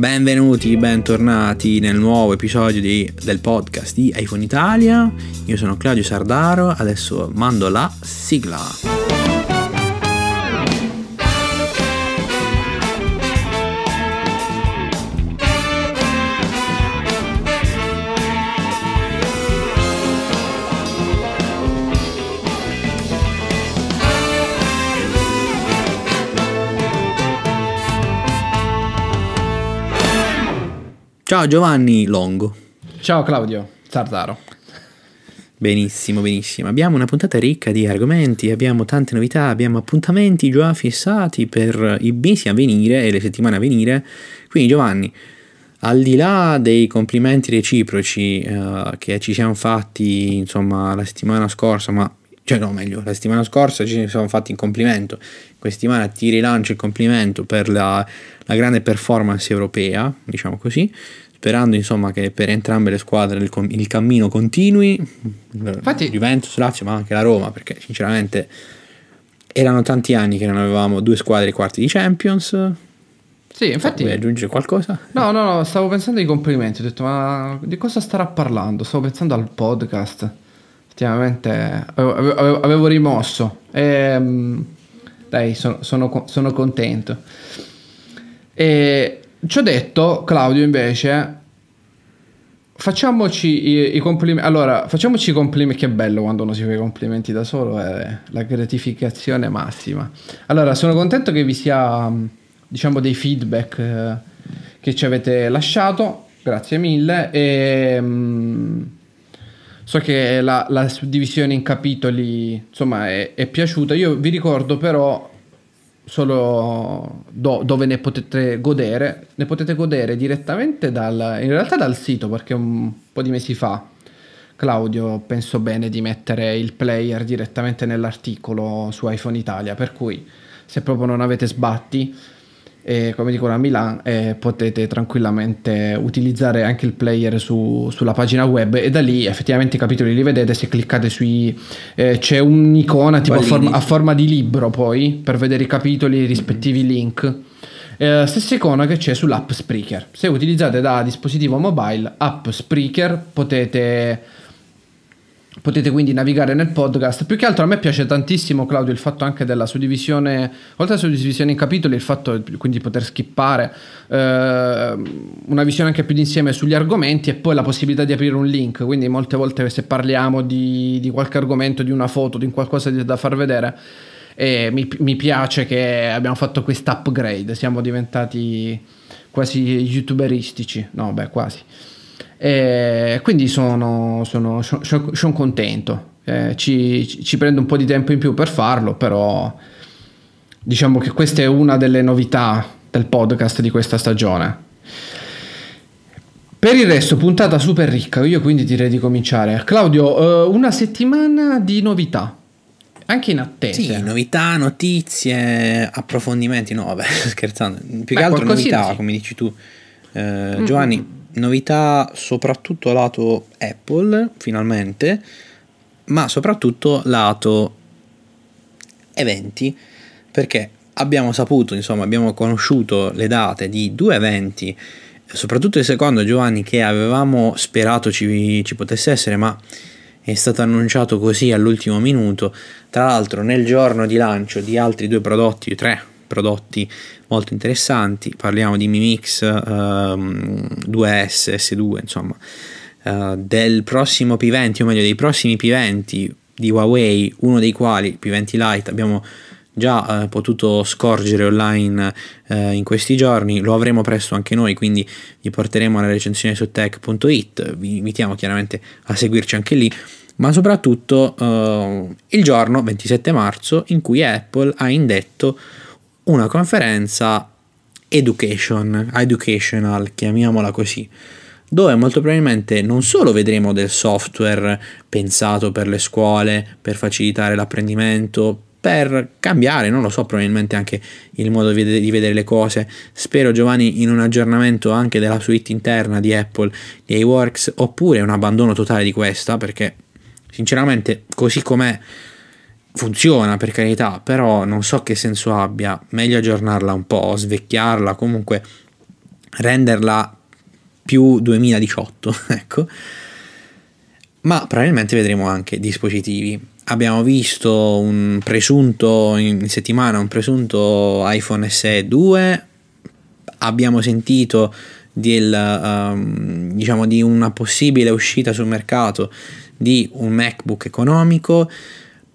Benvenuti, bentornati nel nuovo episodio di, del podcast di iPhone Italia. Io sono Claudio Sardaro, adesso mando la sigla. Ciao Giovanni Longo. Ciao Claudio Tartaro. Benissimo, benissimo. Abbiamo una puntata ricca di argomenti, abbiamo tante novità, abbiamo appuntamenti già fissati per i mesi a venire e le settimane a venire. Quindi Giovanni, al di là dei complimenti reciproci eh, che ci siamo fatti, insomma, la settimana scorsa, ma cioè no, meglio, la settimana scorsa ci siamo fatti in complimento questa settimana ti rilancio il complimento per la, la grande performance europea, diciamo così, sperando insomma che per entrambe le squadre il, il cammino continui infatti Juventus, Lazio ma anche la Roma perché sinceramente erano tanti anni che non avevamo due squadre quarti di Champions sì infatti vuoi aggiungere qualcosa? no no no stavo pensando ai complimenti ho detto ma di cosa starà parlando stavo pensando al podcast effettivamente avevo, avevo, rimosso Ehm dai, sono, sono, sono contento. E ci ho detto, Claudio, invece, facciamoci i, i complimenti. Allora, facciamoci i complimenti. Che bello quando uno si fa i complimenti da solo, è eh, la gratificazione massima. Allora, sono contento che vi sia, diciamo, dei feedback eh, che ci avete lasciato. Grazie mille. E. Mh, mm, So che la, la suddivisione in capitoli insomma è, è, piaciuta. Io vi ricordo però solo do, dove ne potete godere. Ne potete godere direttamente dal, in realtà dal sito perché un po' di mesi fa Claudio pensò bene di mettere il player direttamente nell'articolo su iPhone Italia. Per cui se proprio non avete sbatti eh, come dicono a Milan, eh, potete tranquillamente utilizzare anche il player su, sulla pagina web e da lì effettivamente i capitoli li vedete se cliccate sui... Eh, c'è un'icona tipo a forma, a forma, di libro poi per vedere i capitoli e i rispettivi mm-hmm. link. Eh, stessa icona che c'è sull'app Spreaker. Se utilizzate da dispositivo mobile, app Spreaker potete Potete quindi navigare nel podcast. Più che altro a me piace tantissimo, Claudio, il fatto anche della suddivisione, oltre alla suddivisione in capitoli, il fatto quindi di poter skippare eh, una visione anche più d'insieme sugli argomenti e poi la possibilità di aprire un link. Quindi molte volte se parliamo di, di qualche argomento, di una foto, di qualcosa da far vedere, eh, mi, mi piace che abbiamo fatto questo upgrade, siamo diventati quasi youtuberistici. No, beh, quasi. E quindi sono, sono, sono, sono contento. Eh, ci, ci, prendo un po' di tempo in più per farlo, però diciamo che questa è una delle novità del podcast di questa stagione. Per il resto, puntata super ricca, io quindi direi di cominciare. Claudio, eh, una settimana di novità anche in attesa. Sì, novità, notizie, approfondimenti. No, vabbè, scherzando. Più Beh, che altro novità, sì. come dici tu, eh, Giovanni. Mm-hmm novità soprattutto lato Apple, finalmente, ma soprattutto lato eventi, perché abbiamo saputo, insomma, abbiamo conosciuto le date di due eventi, soprattutto il secondo Giovanni che avevamo sperato ci, ci potesse essere, ma è stato annunciato così all'ultimo minuto, tra l'altro nel giorno di lancio di altri due prodotti, tre prodotti molto interessanti, parliamo di Mimix ehm, 2S, S2, insomma, eh, del prossimo P20, o meglio dei prossimi P20 di Huawei, uno dei quali, P20 Lite, abbiamo già eh, potuto scorgere online eh, in questi giorni, lo avremo presto anche noi, quindi vi porteremo la recensione su tech.it, vi invitiamo chiaramente a seguirci anche lì, ma soprattutto eh, il giorno 27 marzo in cui Apple ha indetto una conferenza education, educational, chiamiamola così, dove molto probabilmente non solo vedremo del software pensato per le scuole, per facilitare l'apprendimento, per cambiare, non lo so, probabilmente anche il modo di vedere le cose. Spero Giovanni in un aggiornamento anche della suite interna di Apple, di iWorks, oppure un abbandono totale di questa, perché sinceramente così com'è funziona per carità, però non so che senso abbia, meglio aggiornarla un po', svecchiarla, comunque renderla più 2018, ecco. Ma probabilmente vedremo anche dispositivi. Abbiamo visto un presunto in settimana un presunto iPhone SE 2, abbiamo sentito del, um, diciamo di una possibile uscita sul mercato di un MacBook economico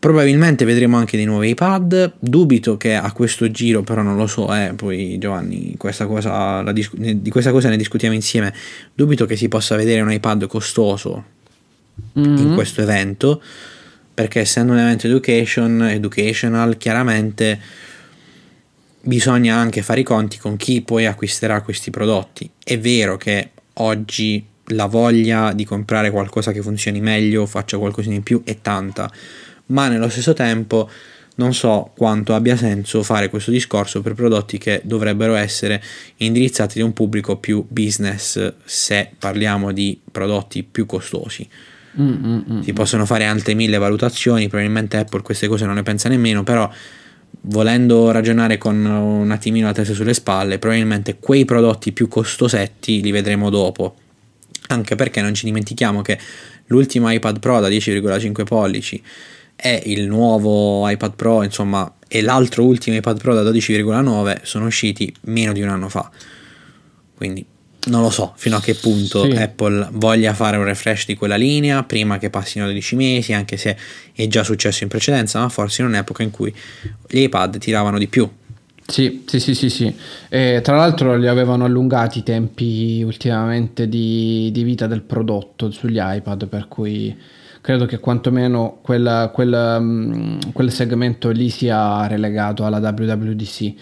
Probabilmente vedremo anche dei nuovi iPad, dubito che a questo giro, però non lo so, eh, poi Giovanni questa cosa, discu- di questa cosa ne discutiamo insieme, dubito che si possa vedere un iPad costoso mm-hmm. in questo evento, perché essendo un evento education, educational, chiaramente bisogna anche fare i conti con chi poi acquisterà questi prodotti. È vero che oggi la voglia di comprare qualcosa che funzioni meglio, faccia qualcosina in più è tanta ma nello stesso tempo non so quanto abbia senso fare questo discorso per prodotti che dovrebbero essere indirizzati da un pubblico più business se parliamo di prodotti più costosi. Mm, mm, mm. mm. Si possono fare altre mille valutazioni, probabilmente Apple queste cose non ne pensa nemmeno, però volendo ragionare con un attimino la testa sulle spalle, probabilmente quei prodotti più costosetti li vedremo dopo. Anche perché non ci dimentichiamo che l'ultimo iPad Pro da 10,5 pollici e il nuovo iPad Pro, insomma, e l'altro ultimo iPad Pro da 12,9 sono usciti meno di un anno fa. Quindi non lo so fino a che punto sì. Apple voglia fare un refresh di quella linea prima che passino 12 mesi, anche se è già successo in precedenza, ma forse in un'epoca in cui gli iPad tiravano di più. Sì, sì, sì, sì, sì. E, tra l'altro li avevano allungati i tempi ultimamente di, di vita del prodotto sugli iPad, per cui credo che quantomeno quella, quella, mm, quel segmento lì sia relegato alla WWDC.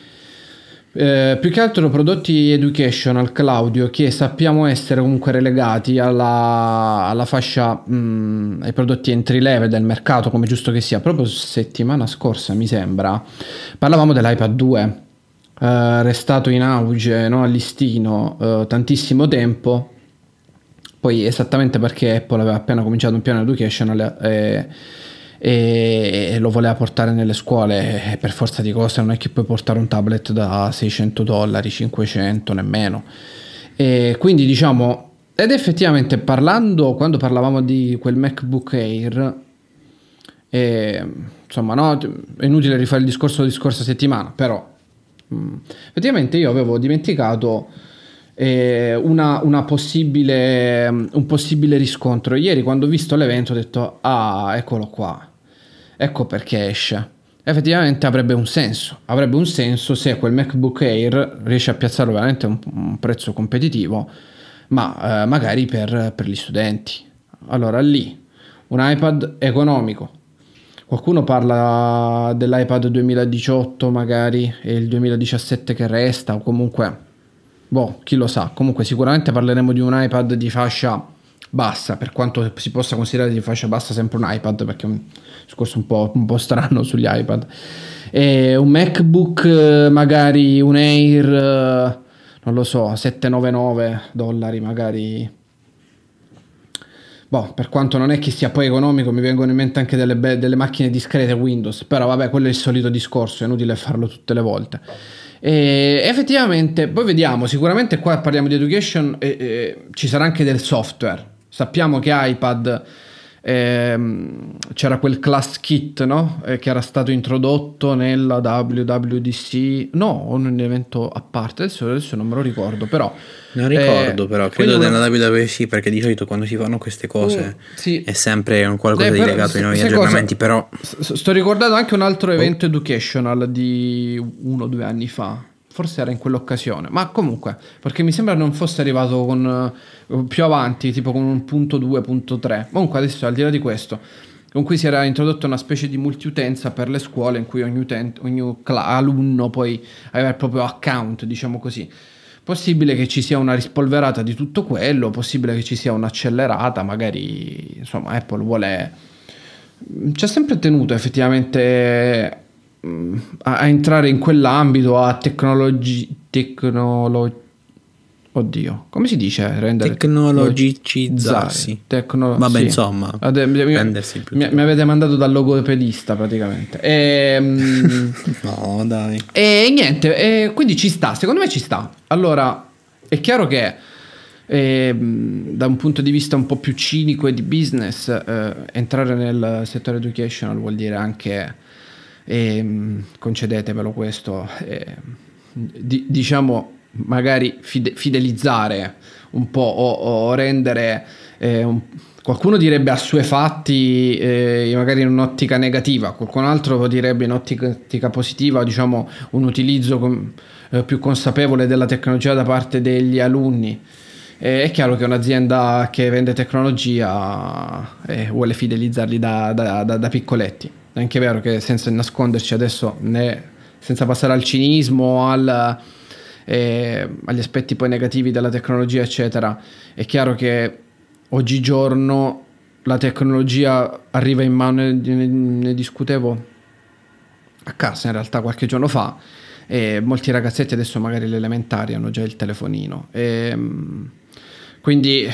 Eh, più che altro prodotti educational, Claudio, che sappiamo essere comunque relegati alla, alla fascia mh, mm, ai prodotti entry level del mercato, come giusto che sia. Proprio settimana scorsa, mi sembra, parlavamo dell'iPad 2, eh, restato in auge no, a listino eh, tantissimo tempo poi esattamente perché Apple aveva appena cominciato un piano educational e, eh, e, e, lo voleva portare nelle scuole e per forza di cose non è che puoi portare un tablet da 600 dollari, 500 nemmeno. E quindi diciamo, ed effettivamente parlando, quando parlavamo di quel MacBook Air, e, eh, insomma, no, è inutile rifare il discorso di scorsa settimana, però mh, mm, effettivamente io avevo dimenticato eh, una, una possibile, mm, un possibile riscontro. Ieri quando ho visto l'evento ho detto, ah, eccolo qua, ecco perché esce effettivamente avrebbe un senso. Avrebbe un senso se quel MacBook Air riesce a piazzarlo veramente a un, un, prezzo competitivo, ma eh, magari per, per, gli studenti. Allora lì, un iPad economico. Qualcuno parla dell'iPad 2018 magari e il 2017 che resta o comunque boh, chi lo sa. Comunque sicuramente parleremo di un iPad di fascia bassa, per quanto si possa considerare di fascia bassa sempre un iPad, perché è un discorso un po', un po strano sugli iPad. E un MacBook, eh, magari un Air, eh, non lo so, 799 dollari magari. Boh, per quanto non è che sia poi economico, mi vengono in mente anche delle, be- delle macchine discrete Windows, però vabbè, quello è il solito discorso, è inutile farlo tutte le volte. E effettivamente, poi vediamo, sicuramente qua parliamo di education, e, e, ci sarà anche del software. Sappiamo che iPad ehm, c'era quel class kit no? eh, che era stato introdotto nella WWDC, no, o un evento a parte, adesso, adesso, non me lo ricordo, però... Non ricordo eh, però, credo quello... nella WWDC perché di solito quando si fanno queste cose uh, sì. è sempre un qualcosa eh, di legato ai nuovi aggiornamenti, cosa, però... Sto ricordando anche un altro oh. evento oh. educational di uno o due anni fa, forse era in quell'occasione, ma comunque, perché mi sembra non fosse arrivato con più avanti, tipo con un punto 2, punto 3. Comunque adesso al di là di questo, con cui si era introdotta una specie di multiutenza per le scuole in cui ogni, utente, ogni alunno poi aveva il proprio account, diciamo così. Possibile che ci sia una rispolverata di tutto quello, possibile che ci sia un'accelerata, magari insomma Apple vuole... Mm, ci ha sempre tenuto effettivamente mm, a, entrare in quell'ambito, a tecnologi, tecnologi Oddio, come si dice rendere? Tecnologicizzarsi. Tecno- Vabbè, sì. insomma, Adè, mi, mi, mi, avete mandato dal logopedista praticamente. E, ehm, no, dai. E niente, e quindi ci sta, secondo me ci sta. Allora, è chiaro che e, ehm, da un punto di vista un po' più cinico e di business, eh, entrare nel settore educational vuol dire anche, eh, concedetemelo questo, eh, di, diciamo magari fide- fidelizzare un po' o, o rendere eh, un, qualcuno direbbe assuefatti eh, magari in un'ottica negativa qualcun altro direbbe in ottica positiva diciamo un utilizzo com- eh, più consapevole della tecnologia da parte degli alunni è chiaro che un'azienda che vende tecnologia eh, vuole fidelizzarli da, da, da, da piccoletti è anche vero che senza nasconderci adesso né senza passare al cinismo al eh, agli aspetti poi negativi della tecnologia, eccetera. È chiaro che oggigiorno la tecnologia arriva in mano, ne, ne discutevo a casa in realtà qualche giorno fa, e molti ragazzetti adesso magari le elementari hanno già il telefonino. E, ehm, quindi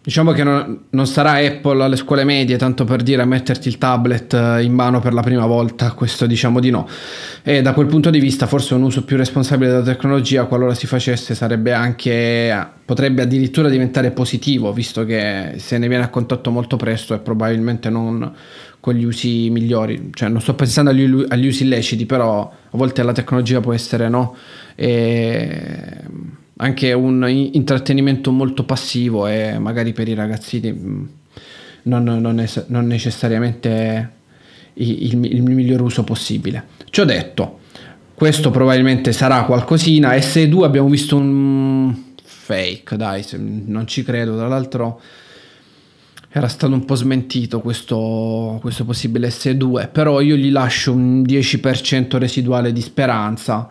diciamo che non, non, sarà Apple alle scuole medie, tanto per dire, a metterti il tablet eh, in mano per la prima volta, questo diciamo di no. E da quel punto di vista forse un uso più responsabile della tecnologia, qualora si facesse, sarebbe anche, potrebbe addirittura diventare positivo, visto che se ne viene a contatto molto presto e probabilmente non con gli usi migliori. Cioè non sto pensando agli, agli usi illeciti, però a volte la tecnologia può essere no. E anche un intrattenimento molto passivo e magari per i ragazzini mm, non, non, è, non necessariamente il, il miglior uso possibile. Ciò detto, questo probabilmente sarà qualcosina. S2 abbiamo visto un fake, dai, non ci credo, tra l'altro era stato un po' smentito questo, questo possibile S2, però io gli lascio un 10% residuale di speranza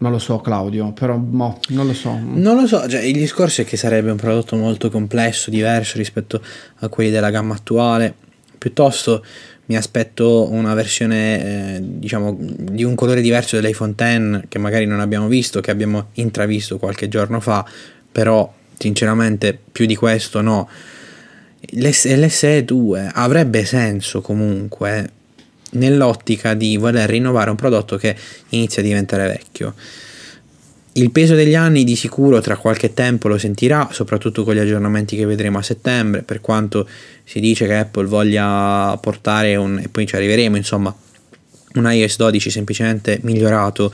non lo so Claudio, però boh, non lo so. Non lo so, cioè, il discorso è che sarebbe un prodotto molto complesso, diverso rispetto a quelli della gamma attuale. Piuttosto mi aspetto una versione, eh, diciamo, di un colore diverso dell'iPhone X che magari non abbiamo visto, che abbiamo intravisto qualche giorno fa, però sinceramente più di questo no. L'S- L'SE2 avrebbe senso comunque eh nell'ottica di voler rinnovare un prodotto che inizia a diventare vecchio. Il peso degli anni di sicuro tra qualche tempo lo sentirà, soprattutto con gli aggiornamenti che vedremo a settembre, per quanto si dice che Apple voglia portare un, e poi ci arriveremo, insomma, un iOS 12 semplicemente migliorato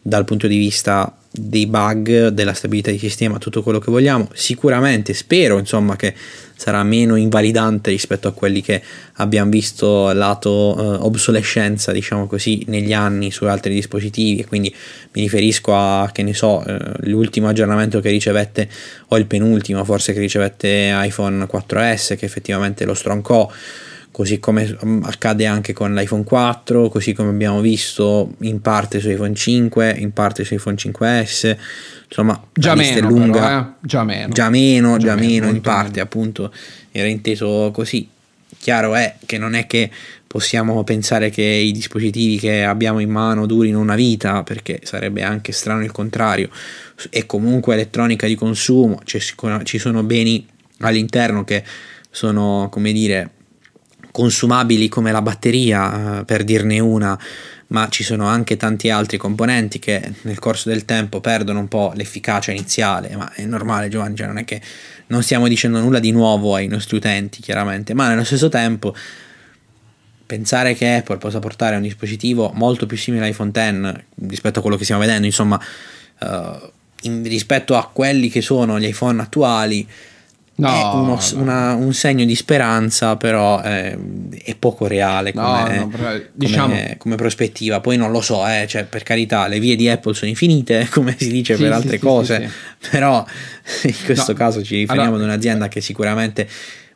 dal punto di vista dei bug, della stabilità di sistema, tutto quello che vogliamo. Sicuramente spero, insomma, che sarà meno invalidante rispetto a quelli che abbiamo visto lato eh, obsolescenza, diciamo così, negli anni su altri dispositivi e quindi mi riferisco a che ne so, eh, l'ultimo aggiornamento che ricevette o il penultimo, forse che ricevette iPhone 4S che effettivamente lo stroncò così come mm, accade anche con l'iPhone 4, così come abbiamo visto in parte su iPhone 5, in parte su iPhone 5S, insomma, già meno, lunga, però, eh? già meno, già meno, già, già meno, in parte meno. appunto era inteso così. Chiaro è che non è che possiamo pensare che i dispositivi che abbiamo in mano durino una vita, perché sarebbe anche strano il contrario. E comunque elettronica di consumo, ci sono beni all'interno che sono, come dire, consumabili come la batteria, eh, per dirne una, ma ci sono anche tanti altri componenti che nel corso del tempo perdono un po' l'efficacia iniziale, ma è normale Giovanni, cioè non è che non stiamo dicendo nulla di nuovo ai nostri utenti, chiaramente, ma nello stesso tempo pensare che Apple possa portare un dispositivo molto più simile all'iPhone X rispetto a quello che stiamo vedendo, insomma, uh, in, rispetto a quelli che sono gli iPhone attuali, No, è uno, una, un segno di speranza, però è, è poco reale come, no, no, però, diciamo, come, prospettiva. Poi non lo so, eh, cioè, per carità, le vie di Apple sono infinite, come si dice sì, per altre sì, cose, sì, però in questo caso ci riferiamo allora, ad un'azienda che sicuramente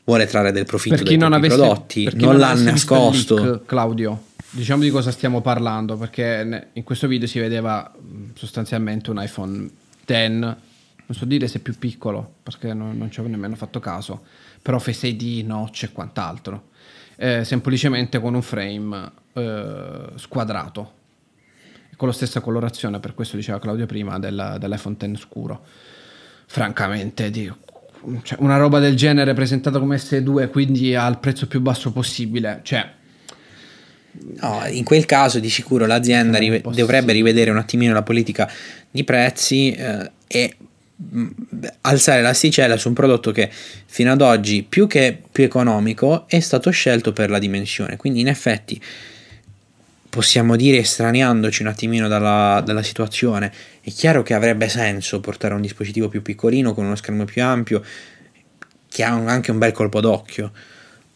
vuole trarre del profitto dai non avesse, prodotti, non, non l'ha nascosto. Leak, Claudio, diciamo di cosa stiamo parlando, perché in questo video si vedeva sostanzialmente un iPhone X non so dire se è più piccolo, perché non, non ci avevo nemmeno fatto caso, però Face ID, notch e quant'altro, eh, semplicemente con un frame eh, squadrato, con la stessa colorazione, per questo diceva Claudio prima, della, dell'iPhone X scuro. Francamente, di, cioè, una roba del genere presentata come S2, quindi al prezzo più basso possibile, cioè... No, in quel caso di sicuro l'azienda rive- dovrebbe rivedere un attimino la politica di prezzi eh, e alzare l'asticella su un prodotto che fino ad oggi più che più economico è stato scelto per la dimensione quindi in effetti possiamo dire estraneandoci un attimino dalla, dalla, situazione è chiaro che avrebbe senso portare un dispositivo più piccolino con uno schermo più ampio che ha un, anche un bel colpo d'occhio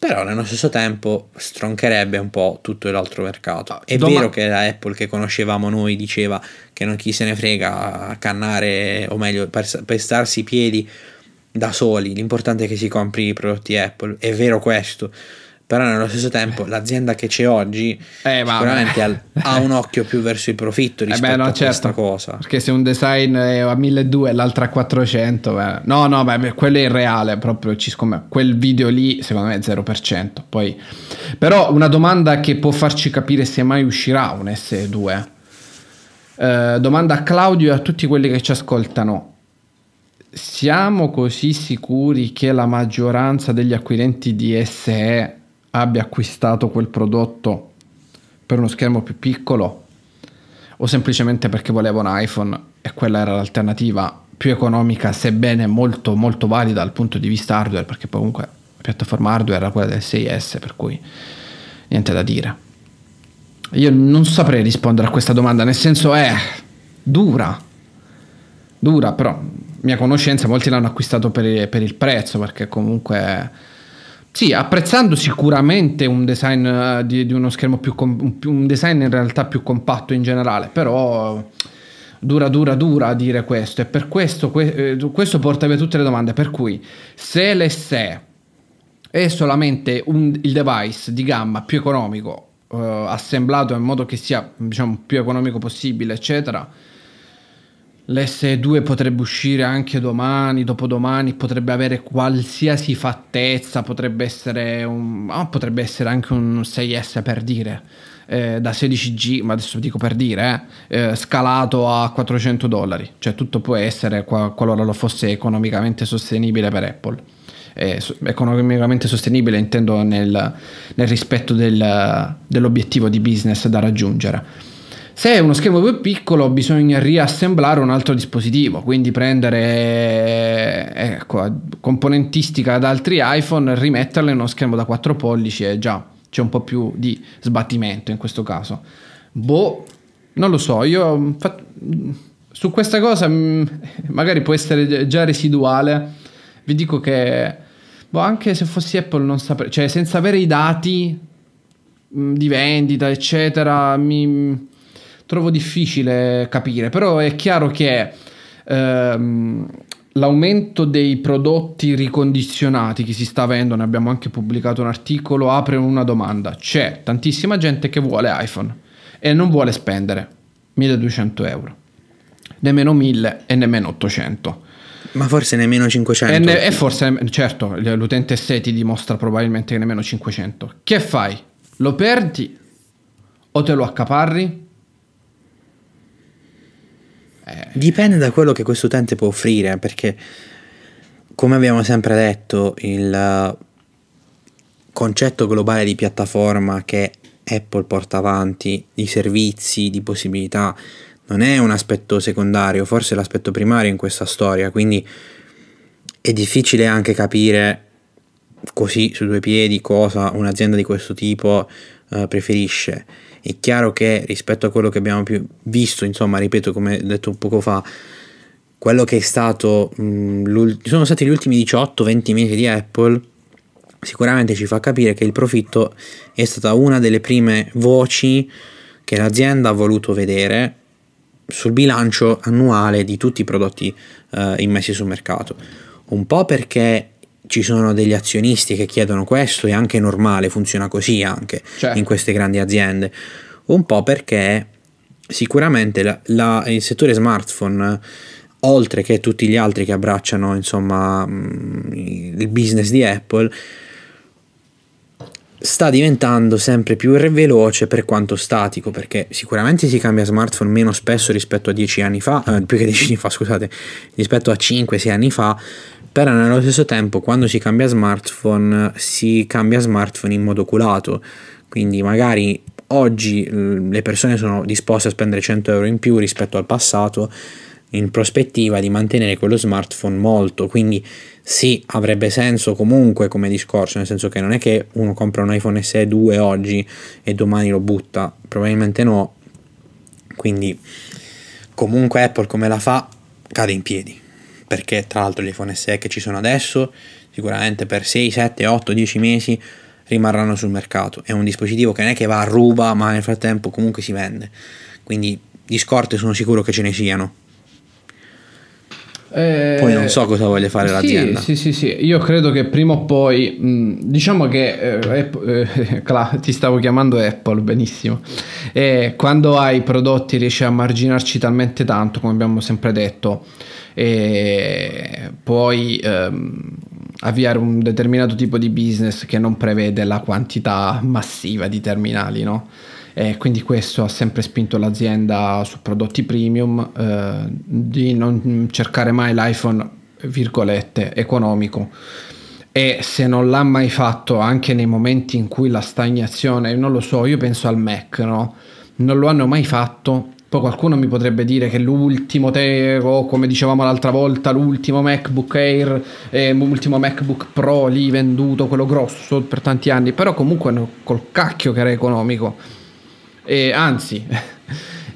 però nello stesso tempo stroncherebbe un po' tutto l'altro mercato. Ah, è Doma- vero che la Apple che conoscevamo noi diceva che non chi se ne frega a cannare, o meglio, pestarsi i piedi da soli, l'importante è che si compri i prodotti Apple, è vero questo, però nello stesso tempo eh. l'azienda che c'è oggi eh, sicuramente ha, ha, un occhio più verso il profitto rispetto eh beh, no, a certo. questa cosa perché se un design è a 1200 e l'altra a 400 beh. no no beh, quello è irreale proprio ci scommetto quel video lì secondo me è 0% poi però una domanda che può farci capire se mai uscirà un S2 eh, domanda a Claudio e a tutti quelli che ci ascoltano siamo così sicuri che la maggioranza degli acquirenti di SE abbia acquistato quel prodotto per uno schermo più piccolo o semplicemente perché voleva un iPhone e quella era l'alternativa più economica sebbene molto molto valida dal punto di vista hardware perché comunque la piattaforma hardware era quella del 6S per cui niente da dire io non saprei rispondere a questa domanda nel senso è dura dura però mia conoscenza molti l'hanno acquistato per per il prezzo perché comunque sì, apprezzando sicuramente un design uh, di, di, uno schermo più, com- un design in realtà più compatto in generale, però dura dura dura a dire questo e per questo que- eh, questo porta via tutte le domande, per cui se l'SE è solamente un, il device di gamma più economico uh, assemblato in modo che sia diciamo più economico possibile, eccetera, L'S2 potrebbe uscire anche domani, dopodomani, potrebbe avere qualsiasi fattezza, potrebbe essere, un, oh, potrebbe essere anche un 6S per dire, eh, da 16G, ma adesso dico per dire, eh, eh scalato a 400 dollari, cioè tutto può essere qualora lo fosse economicamente sostenibile per Apple. Eh, so- economicamente sostenibile intendo nel, nel rispetto del, dell'obiettivo di business da raggiungere se è uno schermo più piccolo bisogna riassemblare un altro dispositivo, quindi prendere eh, ecco, componentistica ad altri iPhone, rimetterla in uno schermo da 4 pollici e già c'è un po' più di sbattimento in questo caso. Boh, non lo so, io mm, mm, su questa cosa mm, magari può essere già residuale, vi dico che boh, anche se fossi Apple non saprei, cioè senza avere i dati di vendita eccetera mi trovo difficile capire, però è chiaro che ehm, l'aumento dei prodotti ricondizionati che si sta avendo, ne abbiamo anche pubblicato un articolo, apre una domanda. C'è tantissima gente che vuole iPhone e non vuole spendere 1200 euro, nemmeno 1000 e nemmeno 800. Ma forse nemmeno 500. E, ne- e forse, certo, l'utente SE ti dimostra probabilmente che nemmeno 500. Che fai? Lo perdi o te lo accaparri? Dipende da quello che questo utente può offrire, perché come abbiamo sempre detto, il concetto globale di piattaforma che Apple porta avanti, di servizi, di possibilità, non è un aspetto secondario, forse l'aspetto primario in questa storia, quindi è difficile anche capire così su due piedi cosa un'azienda di questo tipo eh, preferisce è chiaro che rispetto a quello che abbiamo più visto, insomma, ripeto, come detto poco fa, quello che è stato, mh, sono stati gli ultimi 18-20 mesi di Apple, sicuramente ci fa capire che il profitto è stata una delle prime voci che l'azienda ha voluto vedere sul bilancio annuale di tutti i prodotti eh, immessi sul mercato. Un po' perché ci sono degli azionisti che chiedono questo, è anche normale, funziona così anche certo. in queste grandi aziende. Un po' perché sicuramente la, la, il settore smartphone, oltre che tutti gli altri che abbracciano insomma, mm, il business di Apple, sta diventando sempre più veloce per quanto statico, perché sicuramente si cambia smartphone meno spesso rispetto a 10 anni fa, eh, più che 10 anni fa, scusate, rispetto a 5-6 anni fa, però nello stesso tempo quando si cambia smartphone si cambia smartphone in modo culato, quindi magari oggi le persone sono disposte a spendere 100 euro in più rispetto al passato in prospettiva di mantenere quello smartphone molto, quindi sì, avrebbe senso comunque come discorso, nel senso che non è che uno compra un iPhone SE 2 oggi e domani lo butta, probabilmente no, quindi comunque Apple come la fa cade in piedi perché tra l'altro gli iPhone SE che ci sono adesso sicuramente per 6, 7, 8, 10 mesi rimarranno sul mercato. È un dispositivo che non è che va a ruba, ma nel frattempo comunque si vende. Quindi di scorte sono sicuro che ce ne siano. Eh, poi non so cosa voglia fare sì, l'azienda. Sì, sì, sì, io credo che prima o poi, mm, diciamo che eh, Apple, eh, cla- ti stavo chiamando Apple, benissimo. Eh, quando hai prodotti riesci a marginarci talmente tanto, come abbiamo sempre detto e poi ehm, avviare un determinato tipo di business che non prevede la quantità massiva di terminali, no? E quindi questo ha sempre spinto l'azienda su prodotti premium eh, di non cercare mai l'iPhone virgolette economico e se non l'ha mai fatto anche nei momenti in cui la stagnazione non lo so io penso al Mac no? non lo hanno mai fatto poi qualcuno mi potrebbe dire che l'ultimo Tero, come dicevamo l'altra volta, l'ultimo MacBook Air, eh, l'ultimo MacBook Pro lì venduto, quello grosso per tanti anni, però comunque col cacchio che era economico. E anzi,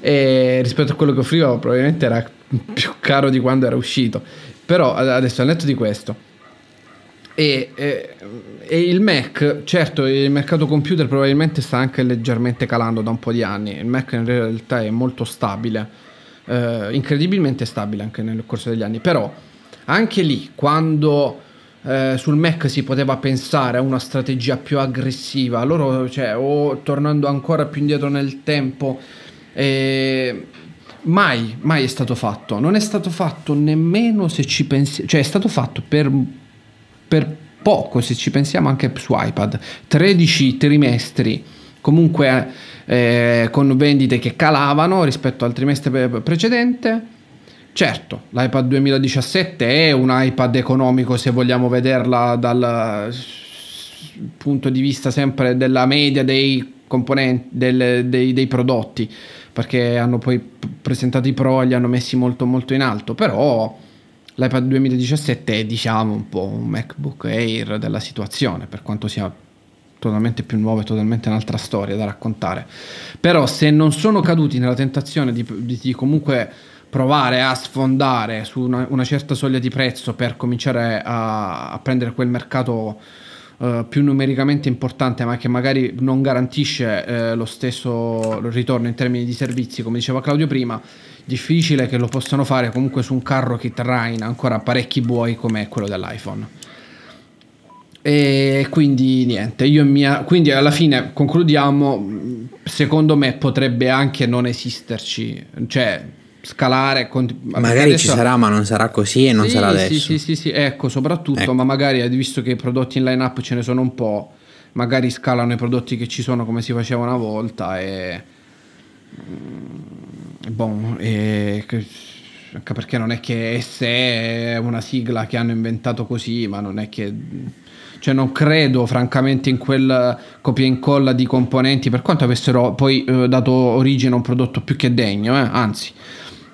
e rispetto a quello che offrivo probabilmente era più caro di quando era uscito. Però adesso al netto di questo, e, e, il Mac, certo, il mercato computer probabilmente sta anche leggermente calando da un po' di anni. Il Mac in realtà è molto stabile, eh, incredibilmente stabile anche nel corso degli anni. Però anche lì, quando eh, sul Mac si poteva pensare a una strategia più aggressiva, loro, cioè, o tornando ancora più indietro nel tempo, eh, mai, mai è stato fatto. Non è stato fatto nemmeno se ci pensi, cioè è stato fatto per per poco se ci pensiamo anche su iPad, 13 trimestri comunque eh, con vendite che calavano rispetto al trimestre precedente. Certo, l'iPad 2017 è un iPad economico se vogliamo vederla dal punto di vista sempre della media dei componenti del, dei, dei, prodotti perché hanno poi presentato i pro e li hanno messi molto molto in alto però L'iPad 2017 è diciamo un po' un MacBook Air della situazione, per quanto sia totalmente più nuovo e totalmente un'altra storia da raccontare. Però se non sono caduti nella tentazione di, di, di comunque provare a sfondare su una, una, certa soglia di prezzo per cominciare a, a prendere quel mercato eh, più numericamente importante ma che magari non garantisce eh, lo stesso ritorno in termini di servizi come diceva Claudio prima difficile che lo possano fare comunque su un carro che terrà ancora parecchi buoi come quello dell'iPhone e quindi niente, io mia... Quindi alla fine concludiamo, secondo me potrebbe anche non esisterci, cioè scalare. Continu- magari adesso... ci sarà, ma non sarà così e non sì, sarà adesso. Sì, sì, sì, sì. ecco, soprattutto, ecco. ma magari eh, visto che i prodotti in line up ce ne sono un po', magari scalano i prodotti che ci sono come si faceva una volta e... Mm, bon, e... anche perché non è che S è una sigla che hanno inventato così, ma non è che cioè non credo francamente in quel copia e incolla di componenti per quanto avessero poi eh, dato origine a un prodotto più che degno eh? anzi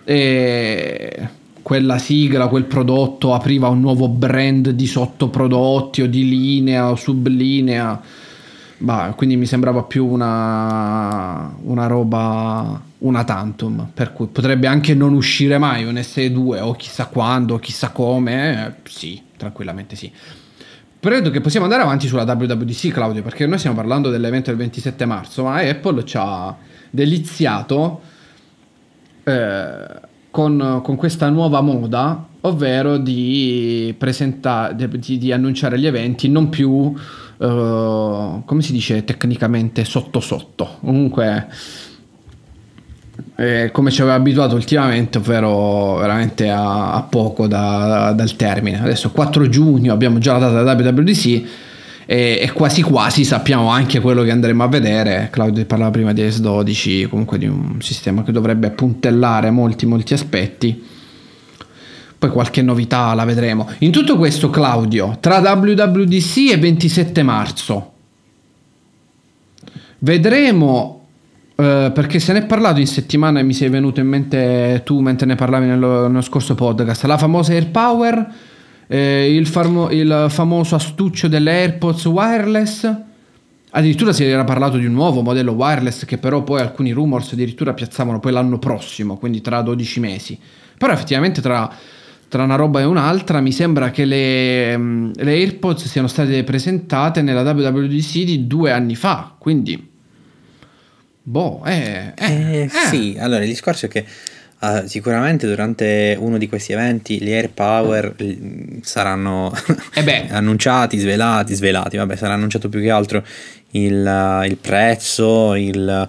e quella sigla, quel prodotto apriva un nuovo brand di sottoprodotti o di linea o sublinea. Bah, quindi mi sembrava più una, una roba, una tantum, per cui potrebbe anche non uscire mai un SE2 o chissà quando, o chissà come, eh, sì, tranquillamente sì. Credo che possiamo andare avanti sulla WWDC, Claudio, perché noi stiamo parlando dell'evento del 27 marzo, ma Apple ci ha deliziato eh, con, con, questa nuova moda, ovvero di, presenta- di, di annunciare gli eventi non più, eh, come si dice tecnicamente, sotto sotto. Comunque... Eh, come ci aveva abituato ultimamente, ovvero veramente a, a poco da, da, dal termine. Adesso 4 giugno abbiamo già la data da WWDC e, e, quasi quasi sappiamo anche quello che andremo a vedere. Claudio parlava prima di S12, comunque di un sistema che dovrebbe puntellare molti molti aspetti. Poi qualche novità la vedremo. In tutto questo Claudio, tra WWDC e 27 marzo, vedremo Uh, perché se ne è parlato in settimana e mi sei venuto in mente tu mentre ne parlavi nello, nello scorso podcast, la famosa Air Power eh, il, farmo, il, famoso astuccio delle AirPods wireless. Addirittura si era parlato di un nuovo modello wireless che però poi alcuni rumors addirittura piazzavano poi l'anno prossimo, quindi tra 12 mesi. Però effettivamente tra, tra una roba e un'altra mi sembra che le, mm, le AirPods siano state presentate nella WWDC di due anni fa, quindi... Boh, eh, eh, eh, eh. Sì, allora il discorso è che Uh, sicuramente durante uno di questi eventi gli Air Power saranno eh annunciati, svelati, svelati, vabbè sarà annunciato più che altro il, il prezzo, il,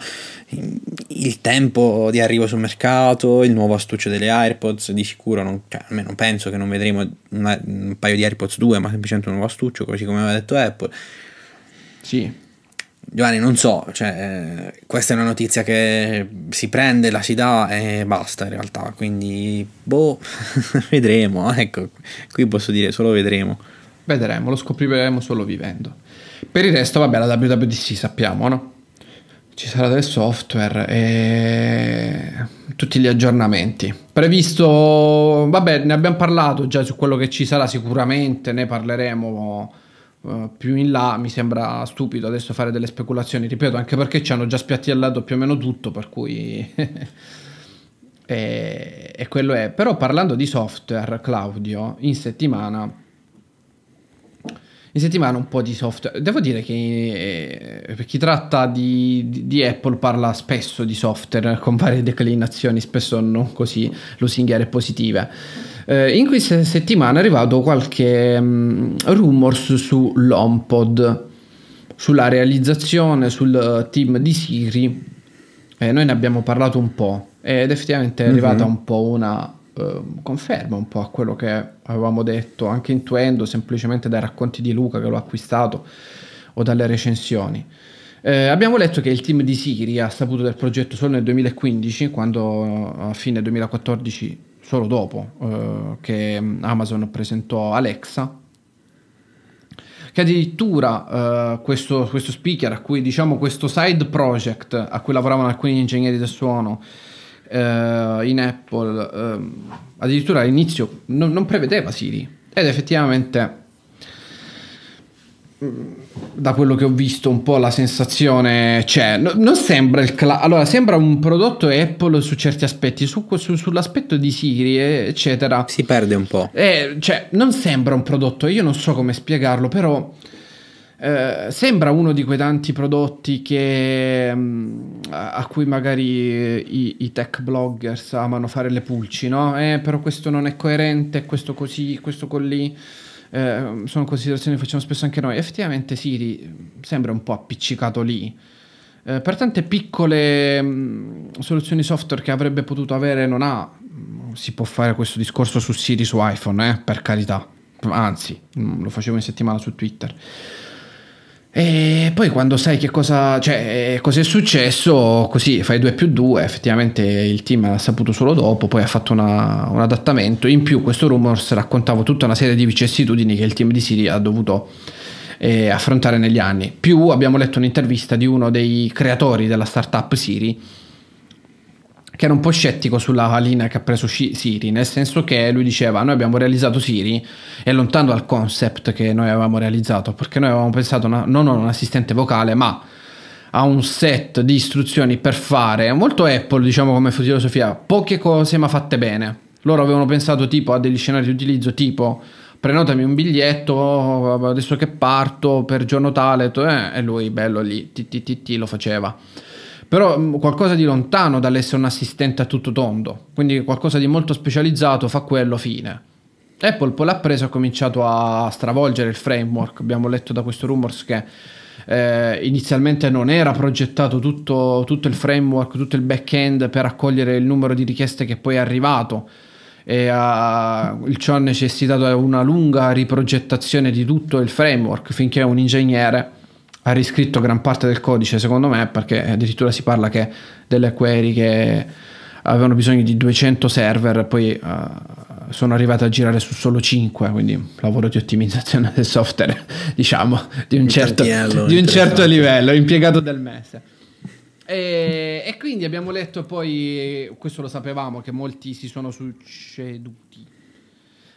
il, tempo di arrivo sul mercato, il nuovo astuccio delle AirPods, di sicuro non, cioè, almeno penso che non vedremo una, un paio di AirPods 2 ma semplicemente un nuovo astuccio così come aveva detto Apple. Sì, Giovanni, non so, cioè, eh, questa è una notizia che si prende, la si dà e basta in realtà, quindi boh, vedremo, eh, ecco, qui posso dire solo vedremo. Vedremo, lo scopriremo solo vivendo. Per il resto, vabbè, la WWDC sappiamo, no? Ci sarà del software e tutti gli aggiornamenti. Previsto, vabbè, ne abbiamo parlato già su quello che ci sarà sicuramente, ne parleremo eh, più in là mi sembra stupido adesso fare delle speculazioni, ripeto, anche perché ci hanno già spiattellato più o meno tutto, per cui... e, e quello è. Però parlando di software, Claudio, in settimana in settimana un po' di software. Devo dire che eh, chi tratta di, di, di, Apple parla spesso di software con varie declinazioni, spesso non così lusinghiere e positive. Eh, in questa settimana è arrivato qualche um, mm, rumors l'OMPOD, sulla realizzazione, sul team di Siri. Eh, noi ne abbiamo parlato un po' ed effettivamente è arrivata mm-hmm. un po' una Ehm, conferma un po' a quello che avevamo detto, anche intuendo semplicemente dai racconti di Luca che l'ho acquistato o dalle recensioni. Eh, abbiamo letto che il team di Siri ha saputo del progetto solo nel 2015, quando eh, a fine 2014, solo dopo eh, che Amazon presentò Alexa, che addirittura eh, questo, questo, speaker a cui diciamo questo side project a cui lavoravano alcuni ingegneri del suono eh, in Apple eh, addirittura all'inizio non, non prevedeva Siri ed effettivamente mm, da quello che ho visto un po' la sensazione c'è no, non sembra il cla- allora sembra un prodotto Apple su certi aspetti su, su, sull'aspetto di Siri eccetera si perde un po' eh, cioè non sembra un prodotto io non so come spiegarlo però eh, sembra uno di quei tanti prodotti che, mh, mm, a cui magari eh, i, i, tech bloggers amano fare le pulci, no? Eh, però questo non è coerente, questo così, questo collì. Eh, sono considerazioni che facciamo spesso anche noi. Effettivamente Siri sembra un po' appiccicato lì. Eh, per tante piccole mh, mm, soluzioni software che avrebbe potuto avere, non ha. Mm, si può fare questo discorso su Siri su iPhone, eh, per carità. Anzi, mh, lo facevo in settimana su Twitter. E poi quando sai che cosa, cioè, eh, cosa è successo, così fai 2 più 2, effettivamente il team l'ha saputo solo dopo, poi ha fatto una, un adattamento. In più questo Rumors raccontava tutta una serie di vicissitudini che il team di Siri ha dovuto eh, affrontare negli anni. Più abbiamo letto un'intervista di uno dei creatori della startup Siri che era un po' scettico sulla linea che ha preso Siri, nel senso che lui diceva noi abbiamo realizzato Siri e lontano dal concept che noi avevamo realizzato, perché noi avevamo pensato una, non a un assistente vocale, ma a un set di istruzioni per fare, molto Apple diciamo come filosofia, poche cose ma fatte bene. Loro avevano pensato tipo a degli scenari di utilizzo tipo prenotami un biglietto adesso che parto per giorno tale eh, e lui bello lì ti, ti, ti, ti lo faceva però mm, qualcosa di lontano dall'essere un assistente a tutto tondo, quindi qualcosa di molto specializzato, fa quello, fine. Apple poi l'ha preso e ha cominciato a stravolgere il framework, abbiamo letto da questo rumors che eh, inizialmente non era progettato tutto, tutto il framework, tutto il back-end per accogliere il numero di richieste che poi è arrivato, e ha, ah, ciò ha necessitato una lunga riprogettazione di tutto il framework finché un ingegnere ha riscritto gran parte del codice, secondo me, perché addirittura si parla che delle query che avevano bisogno di 200 server, poi uh, sono arrivate a girare su solo 5, quindi lavoro di ottimizzazione del software, diciamo, di un, certo, di un certo livello, impiegato del mese. E, e, quindi abbiamo letto poi, questo lo sapevamo, che molti si sono succeduti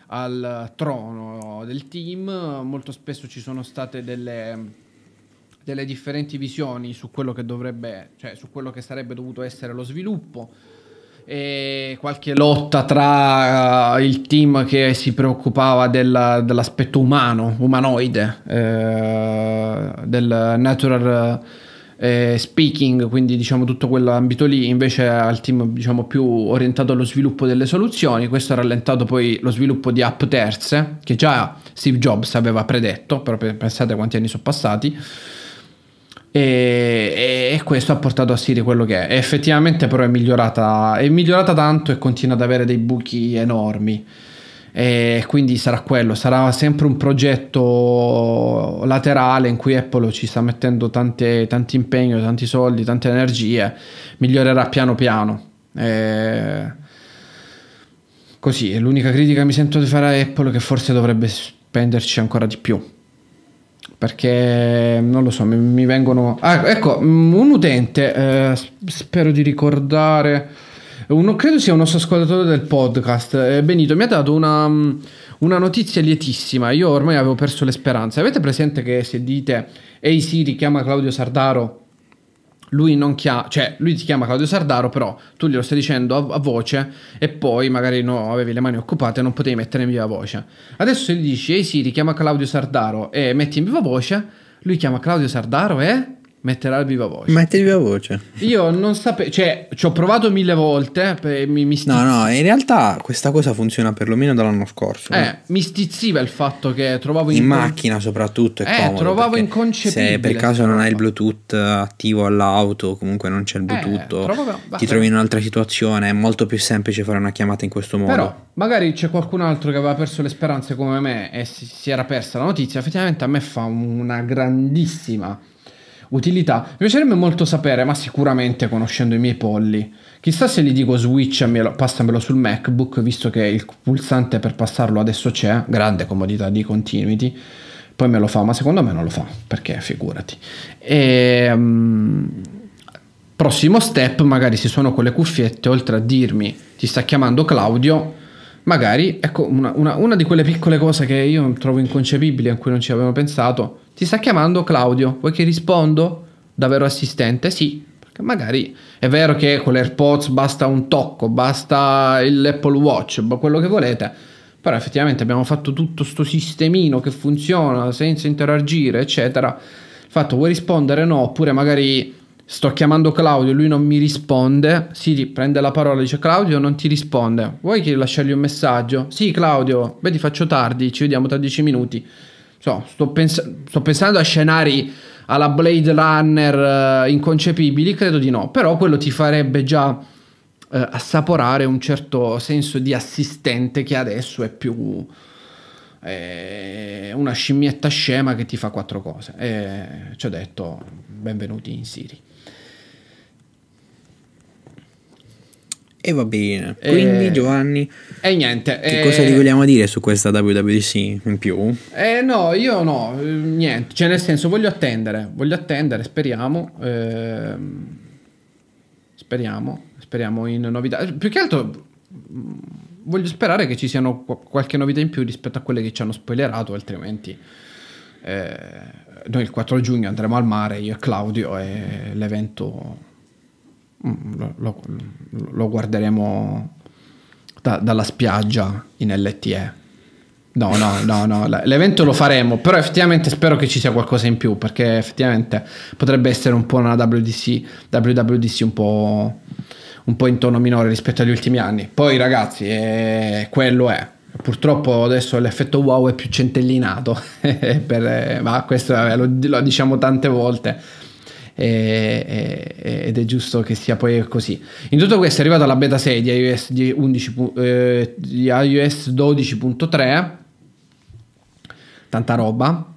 al trono del team, molto spesso ci sono state delle delle differenti visioni su quello che dovrebbe, cioè su quello che sarebbe dovuto essere lo sviluppo. E qualche lotta tra uh, il team che si preoccupava della, dell'aspetto umano, umanoide, eh, del natural eh, speaking, quindi diciamo tutto quell'ambito lì, invece al team diciamo, più orientato allo sviluppo delle soluzioni. Questo ha rallentato poi lo sviluppo di app terze, che già Steve Jobs aveva predetto, però pensate quanti anni sono passati. E, e, questo ha portato a Siri quello che è. effettivamente però è migliorata, è migliorata tanto e continua ad avere dei buchi enormi. E quindi sarà quello, sarà sempre un progetto laterale in cui Apple ci sta mettendo tante, tanti impegno, tanti soldi, tante energie, migliorerà piano piano. E... Così, l'unica critica che mi sento di fare a Apple è che forse dovrebbe spenderci ancora di più perché non lo so, mi, mi vengono... Ah, ecco, un utente, eh, spero di ricordare, uno, credo sia un nostro ascoltatore del podcast, eh, Benito, mi ha dato una, mm, una, notizia lietissima, io ormai avevo perso le speranze. Avete presente che se dite, ehi Siri, chiama Claudio Sardaro, lui non chiama, cioè lui ti chiama Claudio Sardaro, però tu glielo stai dicendo a, a voce e poi magari no, avevi le mani occupate e non potevi mettere in viva voce. Adesso gli dici, ehi sì, chiama Claudio Sardaro e metti in viva voce, lui chiama Claudio Sardaro e Metterà il viva voce. Mette il viva voce. Io non sapevo, cioè ci ho provato mille volte, eh, mi, mi No, no, in realtà questa cosa funziona perlomeno dall'anno scorso. Eh, eh. mi stizziva il fatto che trovavo... In, in macchina soprattutto è eh, comodo. trovavo inconcepibile. Se per caso non hai il Bluetooth attivo all'auto, comunque non c'è il eh, Bluetooth, eh, trovo... ti trovi in un'altra situazione, è molto più semplice fare una chiamata in questo modo. Però magari c'è qualcun altro che aveva perso le speranze come me e si, si era persa la notizia, effettivamente a me fa una grandissima utilità. Mi piacerebbe molto sapere, ma sicuramente conoscendo i miei polli. Chissà se gli dico switch passamelo sul MacBook, visto che il pulsante per passarlo adesso c'è, grande comodità di continuity. Poi me lo fa, ma secondo me non lo fa, perché figurati. E, um, prossimo step, magari si sono con le cuffiette, oltre a dirmi ti sta chiamando Claudio, magari, ecco, una, una, una di quelle piccole cose che io trovo inconcepibili, a cui non ci avevo pensato, ti sta chiamando Claudio, vuoi che rispondo? Davvero assistente? Sì, perché magari è vero che con l'AirPods basta un tocco, basta l'Apple Watch, quello che volete, però effettivamente abbiamo fatto tutto questo sistemino che funziona senza interagire, eccetera. Il fatto vuoi rispondere no, oppure magari sto chiamando Claudio, lui non mi risponde, Siri prende la parola, dice Claudio non ti risponde, vuoi che lasciargli un messaggio? Sì Claudio, vedi faccio tardi, ci vediamo tra dieci minuti. So, sto, pens- sto, pensando a scenari alla Blade Runner uh, inconcepibili, credo di no, però quello ti farebbe già uh, assaporare un certo senso di assistente che adesso è più eh, una scimmietta scema che ti fa quattro cose. E eh, ci ho detto benvenuti in Siri. E va bene. Quindi, e... Giovanni, e niente. Che e... cosa ti vogliamo dire su questa WWDC in più? Eh, no, io no, niente. Cioè, nel senso, voglio attendere. Voglio attendere, speriamo. Ehm... Speriamo. Speriamo in novità. Più che altro. Mm, voglio sperare che ci siano qualche novità in più rispetto a quelle che ci hanno spoilerato, altrimenti. Eh, noi il 4 giugno andremo al mare, io e Claudio, e l'evento Mm, lo, lo, guarderemo da, dalla spiaggia in LTE. No, no, no, no, l'evento lo faremo, però effettivamente spero che ci sia qualcosa in più, perché effettivamente potrebbe essere un po' una WDC, WWDC un po', un po in tono minore rispetto agli ultimi anni. Poi ragazzi, eh, quello è. Purtroppo adesso l'effetto wow è più centellinato, per, eh, ma questo eh, lo, lo diciamo tante volte e, e, ed è giusto che sia poi così. In tutto questo è arrivata la beta 6 di iOS, di 11, eh, di iOS 12.3, tanta roba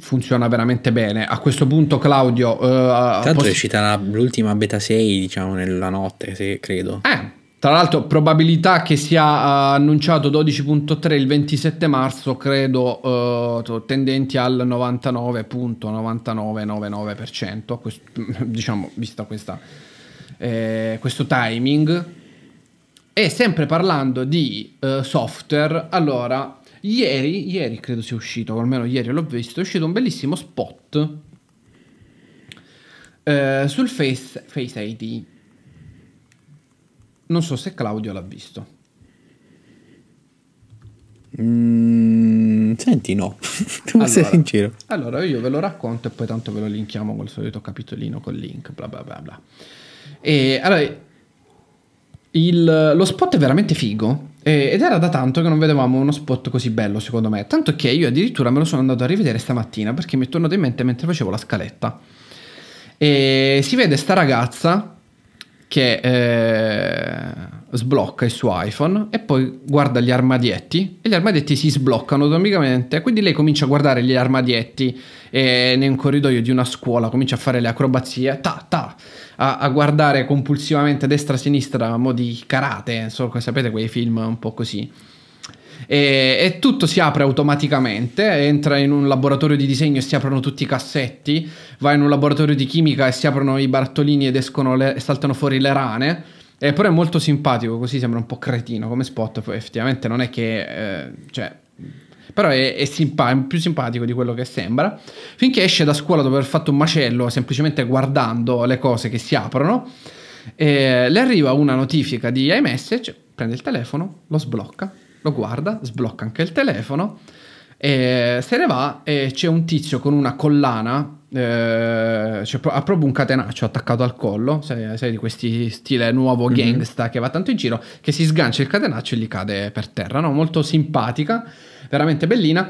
funziona veramente bene. A questo punto, Claudio. Uh, eh, Tanto posso... è uscita la, l'ultima beta 6, diciamo, nella notte, se credo. Eh, tra l'altro, probabilità che sia eh, annunciato 12.3 il 27 marzo, credo eh, tendenti al 99.9999%, questo, diciamo, visto questa, eh, questo timing. E sempre parlando di eh, software, allora, ieri, ieri credo sia uscito, o almeno ieri l'ho visto, è uscito un bellissimo spot eh, sul face, face ID non so se Claudio l'ha visto. Mm, senti, no. tu allora, essere sincero. Allora, io ve lo racconto e poi tanto ve lo linkiamo col solito capitolino col link, bla bla bla bla. E allora... Il, lo spot è veramente figo eh, ed era da tanto che non vedevamo uno spot così bello secondo me, tanto che io addirittura me lo sono andato a rivedere stamattina perché mi è tornato in mente mentre facevo la scaletta. E si vede sta ragazza che eh, sblocca il suo iPhone e poi guarda gli armadietti e gli armadietti si sbloccano automaticamente, quindi lei comincia a guardare gli armadietti e nel corridoio di una scuola comincia a fare le acrobazie, ta, ta, a, a guardare compulsivamente destra-sinistra a mo' di karate, so, sapete quei film un po' così e, e, tutto si apre automaticamente, entra in un laboratorio di disegno e si aprono tutti i cassetti, Vai in un laboratorio di chimica e si aprono i barattolini ed escono le, e saltano fuori le rane. E però è molto simpatico, così sembra un po' cretino come spot, poi effettivamente non è che... Eh, cioè, però è, è, simpa- è, più simpatico di quello che sembra. Finché esce da scuola dopo aver fatto un macello, semplicemente guardando le cose che si aprono, eh, le arriva una notifica di iMessage, prende il telefono, lo sblocca lo guarda, sblocca anche il telefono, e se ne va e c'è un tizio con una collana, eh, cioè, ha proprio un catenaccio attaccato al collo, sei, sai di questi stile nuovo mhm. gangsta mm-hmm. che va tanto in giro, che si sgancia il catenaccio e gli cade per terra, no? molto simpatica, veramente bellina.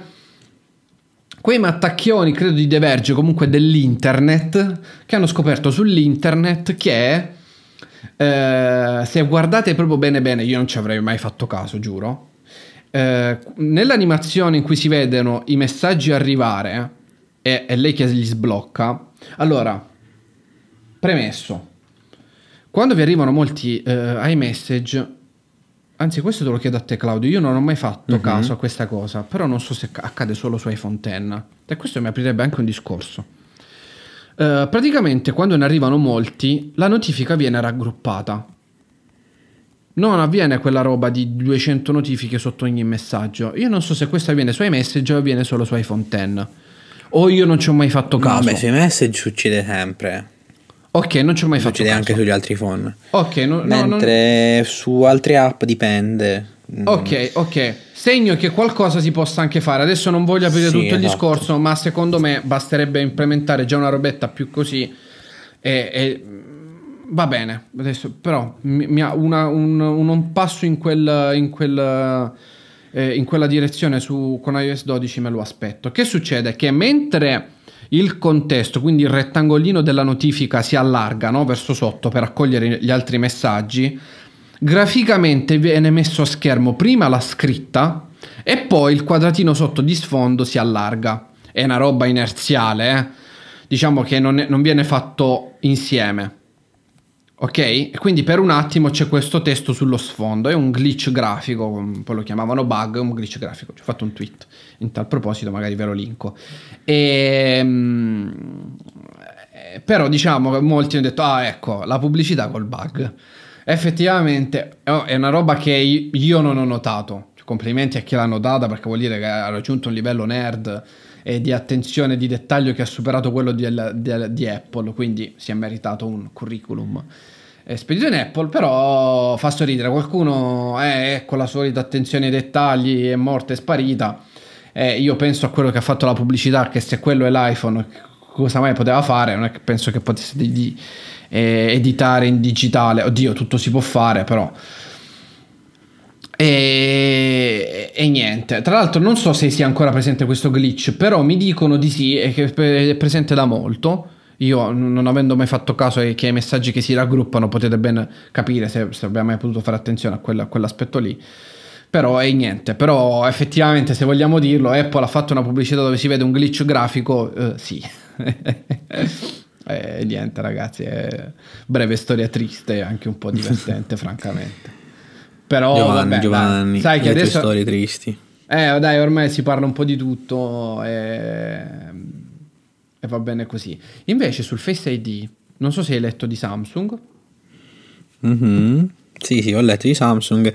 Quei mattacchioni, credo di De comunque dell'internet, che hanno scoperto sull'internet che... Eh, se guardate proprio bene bene, io non ci avrei mai fatto caso, giuro eh, nell'animazione in cui si vedono i messaggi arrivare e è lei che li sblocca, allora, premesso, quando vi arrivano molti eh, iMessage, anzi questo te lo chiedo a te Claudio, io non ho mai fatto uh-huh. caso a questa cosa, però non so se accade solo su iPhone X, e questo mi aprirebbe anche un discorso. Uh, praticamente quando ne arrivano molti, la notifica viene raggruppata non avviene quella roba di 200 notifiche sotto ogni messaggio. Io non so se questo avviene su iMessage o avviene solo su iPhone X. O io non ci ho mai fatto caso. Vabbè, no, su iMessage succede sempre. Ok, non ci ho mai succede fatto caso. Succede anche sugli altri phone. Ok, no, Mentre no, non... su altre app dipende. Mm. Ok, ok. Segno che qualcosa si possa anche fare. Adesso non voglio aprire sì, tutto esatto. il discorso, ma secondo me basterebbe implementare già una robetta più così. E, e va bene, adesso però una, un, un, passo in, quel, in, quel, eh, in quella direzione su, con iOS 12 me lo aspetto. Che succede? Che mentre il contesto, quindi il rettangolino della notifica si allarga no? verso sotto per accogliere gli altri messaggi, graficamente viene messo a schermo prima la scritta e poi il quadratino sotto di sfondo si allarga. È una roba inerziale, eh? diciamo che non, è, non viene fatto insieme. Ok? quindi per un attimo c'è questo testo sullo sfondo, è un glitch grafico, poi lo chiamavano bug, è un glitch grafico, ci ho fatto un tweet in tal proposito, magari ve lo linko. E, ehm, eh, però diciamo che molti hanno detto, ah ecco, la pubblicità col bug. Effettivamente oh, è una roba che io non ho notato, complimenti a chi l'hanno data perché vuol dire che ha raggiunto un livello nerd e di attenzione di dettaglio che ha superato quello di, di, di Apple, quindi si è meritato un curriculum. Eh, Spedizione Apple però fa sorridere qualcuno, eh, eh, con la solita attenzione ai dettagli, è morta e sparita. Eh, io penso a quello che ha fatto la pubblicità, che se quello è l'iPhone, cosa mai poteva fare? Non è che penso che potesse di, di, eh, editare in digitale, oddio, tutto si può fare, però e, e, niente. Tra l'altro, non so se sia ancora presente questo glitch, però mi dicono di sì e che è presente da molto. Io, non avendo mai fatto caso che ai messaggi che si raggruppano, potete ben capire se, se abbiamo mai potuto fare attenzione a, quella, a quell'aspetto lì. Però è niente. Però effettivamente, se vogliamo dirlo, Apple ha fatto una pubblicità dove si vede un glitch grafico. Eh, sì. eh, niente, ragazzi. È breve storia triste e anche un po' divertente, francamente. Però Giovanni, vabbè, Giovanni dai, sai che adesso storie tristi. Eh, dai, ormai si parla un po' di tutto e... e va bene così. Invece sul Face ID, non so se hai letto di Samsung. Mm-hmm. Sì, sì, ho letto di Samsung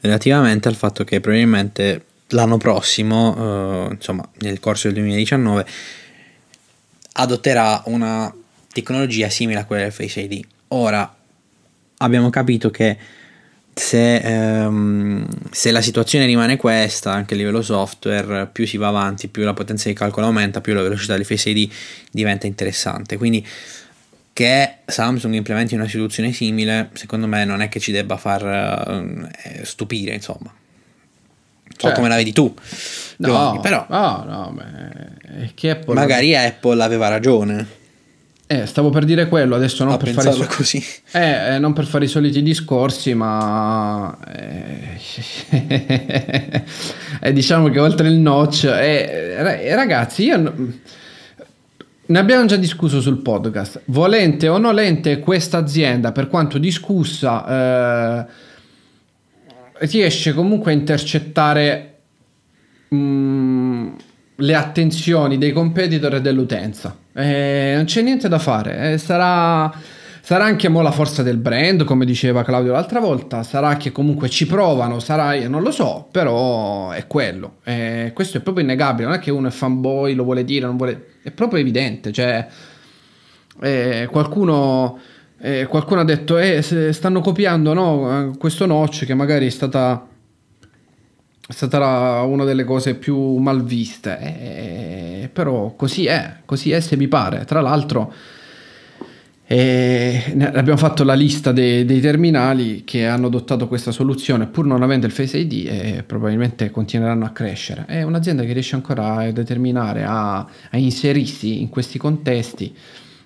relativamente al fatto che probabilmente l'anno prossimo, eh, insomma, nel corso del 2019 adotterà una tecnologia simile a quella del Face ID. Ora abbiamo capito che se, ehm, se, la situazione rimane questa, anche a livello software, più si va avanti, più la potenza di calcolo aumenta, più la velocità di Face ID diventa interessante. Quindi che Samsung implementi una soluzione simile, secondo me non è che ci debba far eh, eh stupire, insomma. Certo. come la vedi tu, no, Giovanni, però. No, no, beh, è che Apple magari Apple aveva ragione eh, stavo per dire quello, adesso non, per fare, sol- eh, eh, non per fare i soliti discorsi, ma eh, eh, diciamo che oltre il notch, eh, ragazzi, io ne abbiamo già discusso sul podcast, volente o nolente questa azienda, per quanto discussa, riesce comunque a intercettare mh, mm, le attenzioni dei competitor e dell'utenza eh, non c'è niente da fare. Eh, sarà, sarà, anche mo la forza del brand, come diceva Claudio l'altra volta. Sarà che comunque ci provano, sarà, io non lo so, però è quello. Eh, questo è proprio innegabile. Non è che uno è fanboy, lo vuole dire, non vuole. È proprio evidente. Cioè, eh, qualcuno. Eh, qualcuno ha detto, eh, stanno copiando no, questo notch che magari è stata è stata la, una delle cose più malviste, eh, però così è, così è se mi pare. Tra l'altro eh, abbiamo fatto la lista de, dei terminali che hanno adottato questa soluzione pur non avendo il Face ID e probabilmente continueranno a crescere. È un'azienda che riesce ancora a determinare, a, a inserirsi in questi contesti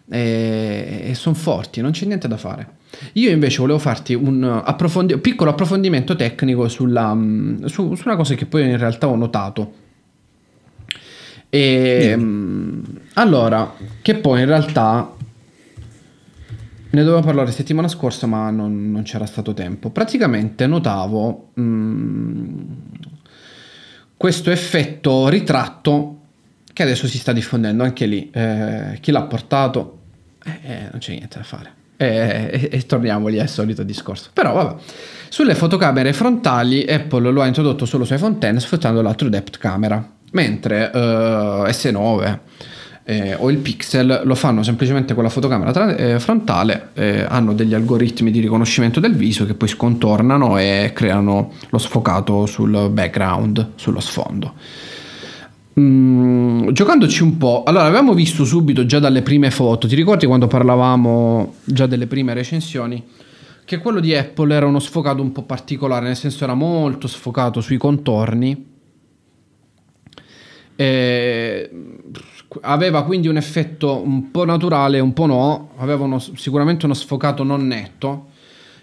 e, e sono forti, non c'è niente da fare. Io invece volevo farti un approfondi piccolo approfondimento tecnico sulla, mm, su, su, una cosa che poi in realtà ho notato. E, mm. allora, che poi in realtà ne dovevo parlare settimana scorsa, ma non, non c'era stato tempo. Praticamente notavo mh, mm, questo effetto ritratto che adesso si sta diffondendo anche lì. Eh, chi l'ha portato eh, eh, non c'è niente da fare. E, e, e, torniamo lì al solito discorso. Però vabbè, sulle fotocamere frontali Apple lo ha introdotto solo su iPhone X sfruttando la True Depth Camera, mentre eh, S9 eh, o il Pixel lo fanno semplicemente con la fotocamera tra- eh, frontale, eh, hanno degli algoritmi di riconoscimento del viso che poi scontornano e creano lo sfocato sul background, sullo sfondo. Mm, giocandoci un po', allora avevamo visto subito già dalle prime foto, ti ricordi quando parlavamo già delle prime recensioni? Che quello di Apple era uno sfocato un po' particolare, nel senso era molto sfocato sui contorni. E aveva quindi un effetto un po' naturale, un po' no, aveva uno, sicuramente uno sfocato non netto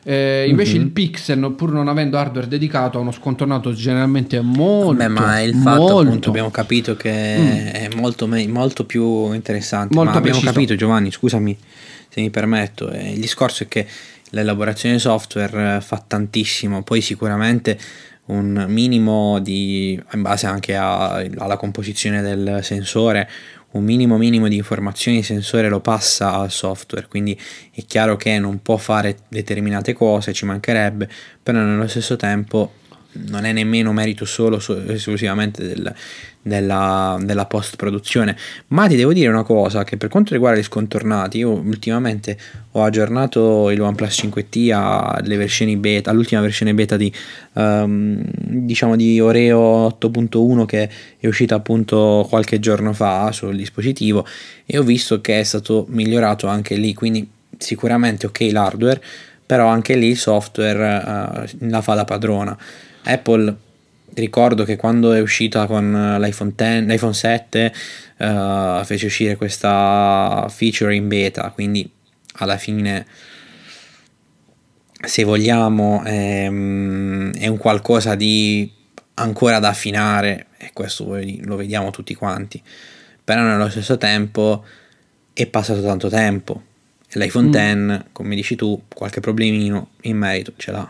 eh, invece mm-hmm. il mhm. Pixel, pur non avendo hardware dedicato, ha uno scontornato generalmente molto. Beh, ma il fatto molto... appunto abbiamo capito che mm. è molto, molto, più interessante. Molto ma abbiamo preciso. capito, Giovanni, scusami se mi permetto. Eh, il discorso è che l'elaborazione software eh, fa tantissimo, poi sicuramente un minimo di, in base anche a, alla composizione del sensore, un minimo minimo di informazioni di sensore lo passa al software, quindi è chiaro che non può fare determinate cose, ci mancherebbe, però nello stesso tempo non è nemmeno merito solo esclusivamente del, nella, nella post produzione. Ma ti devo dire una cosa, che per quanto riguarda gli scontornati, io ultimamente ho aggiornato il OnePlus 5T alle versioni beta, all'ultima versione beta di, um, diciamo di Oreo 8.1 che è uscita appunto qualche giorno fa sul dispositivo e ho visto che è stato migliorato anche lì, quindi sicuramente ok l'hardware, però anche lì il software uh, la fa da padrona. Apple ricordo che quando è uscita con eh, l'iPhone, 10, l'iPhone 7 uh, eh, fece uscire questa feature in beta, quindi alla fine se vogliamo è, ehm, è un qualcosa di ancora da affinare e questo lo vediamo tutti quanti, però nello stesso tempo è passato tanto tempo e l'iPhone mm. X, come dici tu, qualche problemino in merito ce l'ha.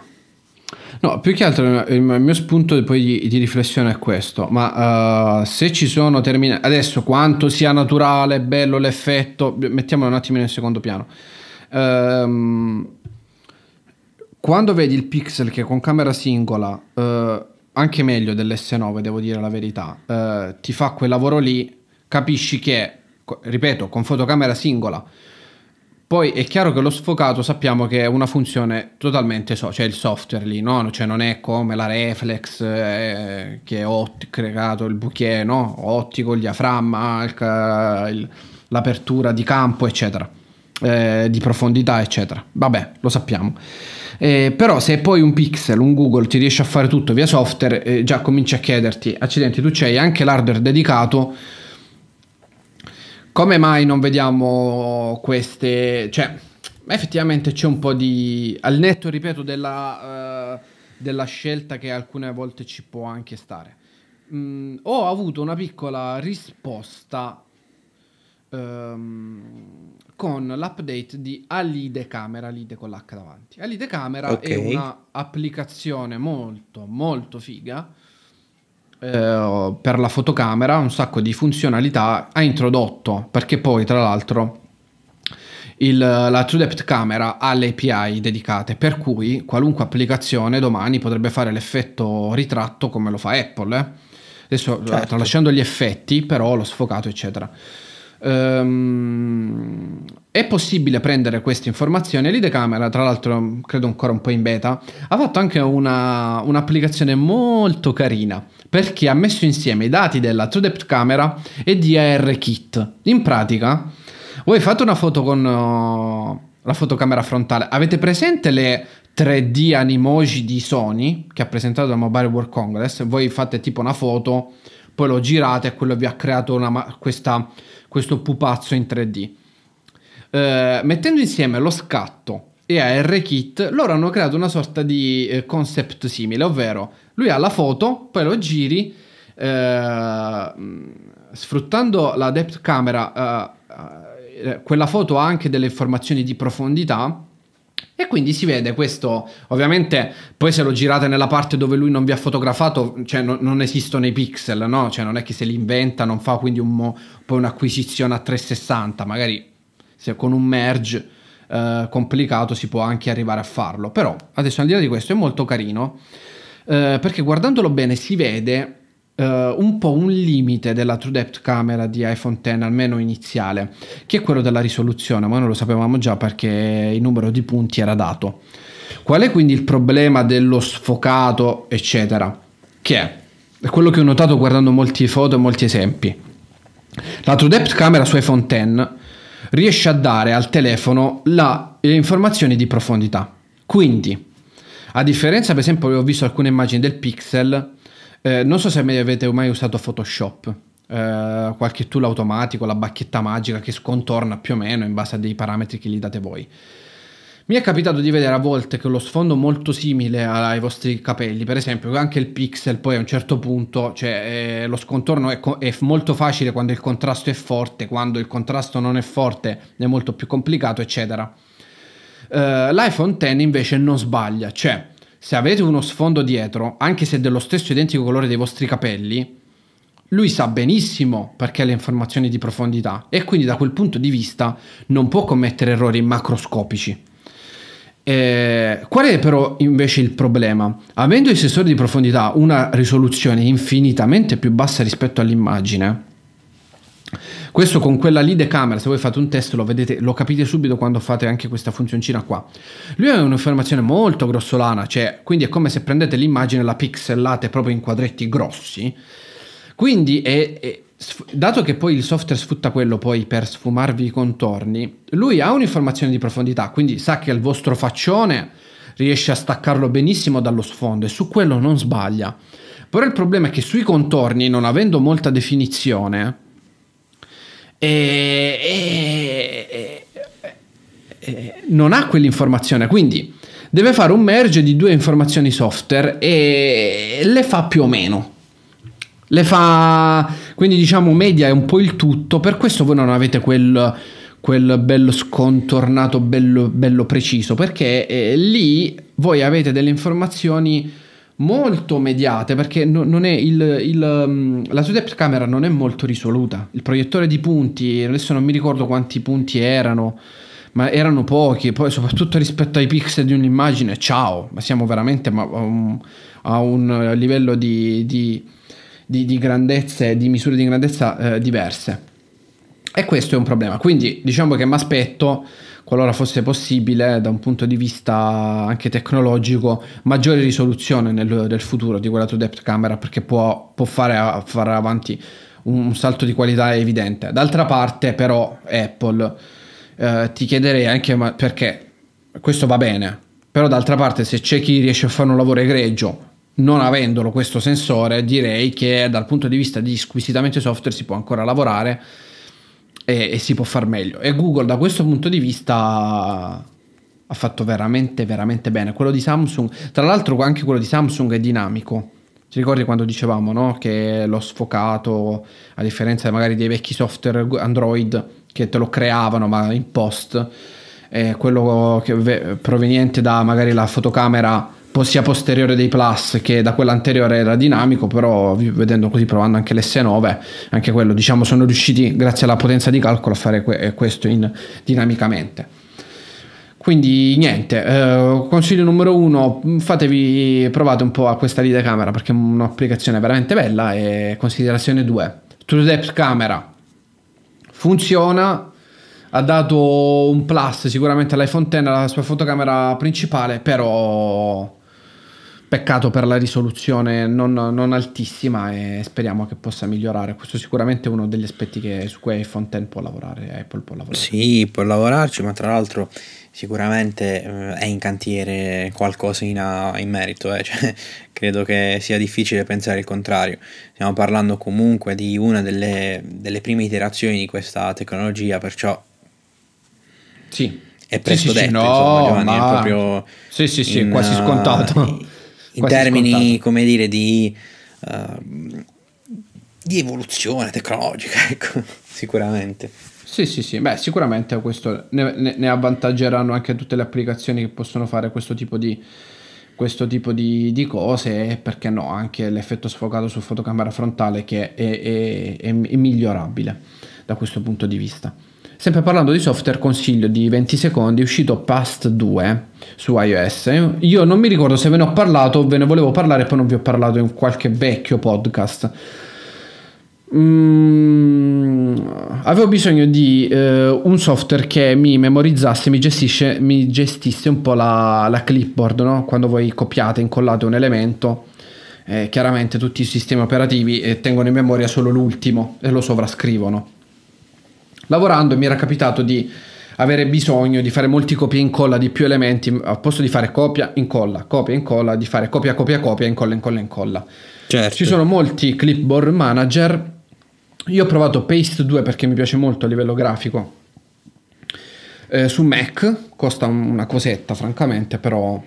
No, più che altro eh, il mio spunto di, di riflessione è questo, ma uh, se ci sono termini, adesso quanto sia naturale, bello l'effetto, mettiamolo un attimo nel secondo piano. Um, quando vedi il pixel che con camera singola, uh, anche meglio dell'S9 devo dire la verità, uh, ti fa quel lavoro lì, capisci che, ripeto, con fotocamera singola, poi è chiaro che lo sfocato sappiamo che è una funzione totalmente so, cioè il software lì, no? Cioè non è come la reflex eh, che ho otti- creato il bouquet, no? Ottico, il diaframma, il, il, l'apertura di campo, eccetera. Eh, di profondità, eccetera. Vabbè, lo sappiamo. Eh, però se poi un pixel, un Google ti riesce a fare tutto via software, eh, già cominci a chiederti, accidenti, tu c'hai anche l'hardware dedicato come mai non vediamo queste... Cioè, effettivamente c'è un po' di... Al netto, ripeto, della, uh, della scelta che alcune volte ci può anche stare. Mm, ho avuto una piccola risposta um, con l'update di Alide Camera, Alide con l'H davanti. Alide Camera okay. è un'applicazione molto, molto figa eh, per la fotocamera un sacco di funzionalità ha introdotto, perché poi tra l'altro il, la True Depth Camera ha le API dedicate, per cui qualunque applicazione domani potrebbe fare l'effetto ritratto come lo fa Apple. Eh? Adesso eh, certo. tralasciando gli effetti, però lo sfocato, eccetera. Um, è possibile prendere queste informazioni. Camera, tra l'altro, credo ancora un po' in beta, ha fatto anche una, un'applicazione molto carina perché ha messo insieme i dati della True Depth Camera e di AR Kit. In pratica, voi fate una foto con uh, la fotocamera frontale. Avete presente le 3D animoji di Sony che ha presentato al Mobile World Congress? Voi fate tipo una foto, poi lo girate e quello vi ha creato una, questa questo pupazzo in 3D. Eh, mettendo insieme lo scatto e ARKit, loro hanno creato una sorta di eh, concept simile, ovvero lui ha la foto, poi lo giri, eh, mm, sfruttando la depth camera, eh, eh, quella foto ha anche delle informazioni di profondità e quindi si vede questo, ovviamente poi se lo girate nella parte dove lui non vi ha fotografato, cioè no, non esistono i pixel, no? Cioè non è che se li inventa, non fa quindi un mo, poi un'acquisizione a 360, magari se con un merge eh, complicato si può anche arrivare a farlo. Però adesso al di là di questo è molto carino, eh, perché guardandolo bene si vede Uh, un po' un limite della True Depth Camera di iPhone X, almeno iniziale, che è quello della risoluzione, ma noi lo sapevamo già perché il numero di punti era dato. Qual è quindi il problema dello sfocato, eccetera? Che è, è quello che ho notato guardando molte foto e molti esempi. La True Depth Camera su iPhone X riesce a dare al telefono la, le informazioni di profondità. Quindi, a differenza, per esempio, ho visto alcune immagini del Pixel eh, non so se mai avete mai usato Photoshop, eh, qualche tool automatico, la bacchetta magica che scontorna più o meno in base a dei parametri che gli date voi. Mi è capitato di vedere a volte che lo sfondo molto simile ai vostri capelli, per esempio anche il pixel poi a un certo punto, cioè eh, lo scontorno è, è, molto facile quando il contrasto è forte, quando il contrasto non è forte è molto più complicato, eccetera. Eh, L'iPhone X invece non sbaglia, cioè se avete uno sfondo dietro, anche se dello stesso identico colore dei vostri capelli, lui sa benissimo perché ha le informazioni di profondità e quindi da quel punto di vista non può commettere errori macroscopici. Eh, qual è però invece il problema? Avendo i sensori di profondità una risoluzione infinitamente più bassa rispetto all'immagine, questo con quella lì camera se voi fate un test lo vedete, lo capite subito quando fate anche questa funzioncina qua. Lui è un'informazione molto grossolana, cioè, quindi è come se prendete l'immagine, la pixellate proprio in quadretti grossi. Quindi è, è dato che poi il software sfrutta quello poi per sfumarvi i contorni, lui ha un'informazione di profondità, quindi sa che il vostro faccione riesce a staccarlo benissimo dallo sfondo e su quello non sbaglia. Però il problema è che sui contorni, non avendo molta definizione, e, e, e non ha quell'informazione, quindi deve fare un merge di due informazioni software e le fa più o meno. Le fa quindi diciamo media è un po' il tutto, per questo voi non avete quel, quel bello scontornato, bello, bello preciso, perché eh, lì voi avete delle informazioni molto mediate perché non è il, il, mm, la sua depth camera non è molto risoluta il proiettore di punti adesso non mi ricordo quanti punti erano ma erano pochi poi soprattutto rispetto ai pixel di un'immagine ciao ma siamo veramente a un, a un livello di, di, di, di, grandezze di misure di grandezza eh, diverse e questo è un problema quindi diciamo che mi aspetto qualora fosse possibile da un punto di vista anche tecnologico, maggiore risoluzione nel, nel futuro di quella True Depth Camera perché può, può fare, fare avanti un salto di qualità evidente. D'altra parte, però, Apple, eh, ti chiederei anche ma perché questo va bene, però d'altra parte se c'è chi riesce a fare un lavoro egregio non avendolo questo sensore, direi che dal punto di vista di squisitamente software si può ancora lavorare e, e si può far meglio. E Google da questo punto di vista ha fatto veramente veramente bene. Quello di Samsung, tra l'altro anche quello di Samsung è dinamico. Ti ricordi quando dicevamo no? che l'ho sfocato, a differenza magari dei vecchi software Android che te lo creavano ma in post, eh, quello che, proveniente da magari la fotocamera sia posteriore dei Plus che da quello anteriore era dinamico, però vedendo così, provando anche l'S9, anche quello, diciamo, sono riusciti, grazie alla potenza di calcolo, a fare que- eh, questo in, dinamicamente. Quindi niente, eh, consiglio numero uno, mm, fatevi, provate un po' a questa videocamera perché è un'applicazione veramente bella e considerazione 2. True Depth Camera funziona, ha dato un plus sicuramente all'iPhone X, alla sua fotocamera principale, però Peccato per la risoluzione non, non, altissima e speriamo che possa migliorare. Questo è sicuramente uno degli aspetti che, su cui iPhone X può lavorare, Apple può lavorare. Sì, può lavorarci, ma tra l'altro sicuramente eh, è in cantiere qualcosa in uh, merito, eh? cioè, credo che sia difficile pensare il contrario. Stiamo parlando comunque di una delle, delle prime iterazioni di questa tecnologia, perciò... Sì, è presto sì, sì, detto, sì, no, insomma, Giovanni, ma... è proprio... Sì, sì, sì, in, quasi uh, scontato. In, in termini, scontato. come dire, di, uh, di evoluzione tecnologica, ecco, sicuramente. Sì, sì, sì, beh, sicuramente questo ne, ne, ne, avvantaggeranno anche tutte le applicazioni che possono fare questo tipo di, questo tipo di, di cose e perché no, anche l'effetto sfocato su fotocamera frontale che è, è, è, è migliorabile da questo punto di vista. Sempre parlando di software, consiglio di 20 secondi, è uscito Past 2 su iOS. Io non mi ricordo se ve ne ho parlato, ve ne volevo parlare, poi non vi ho parlato in qualche vecchio podcast. Mm, avevo bisogno di eh, un software che mi memorizzasse, mi, gestisce, mi gestisse un po' la, la clipboard, no? quando voi copiate, incollate un elemento. Eh, chiaramente tutti i sistemi operativi eh, tengono in memoria solo l'ultimo e lo sovrascrivono Lavorando mi era capitato di avere bisogno di fare molti copia e incolla di più elementi, al posto di fare copia, incolla, copia, incolla, di fare copia, copia, copia, incolla, incolla, incolla. Certo. Ci sono molti clipboard manager. Io ho provato Paste 2 perché mi piace molto a livello grafico. Eh, su Mac costa una cosetta, francamente, però...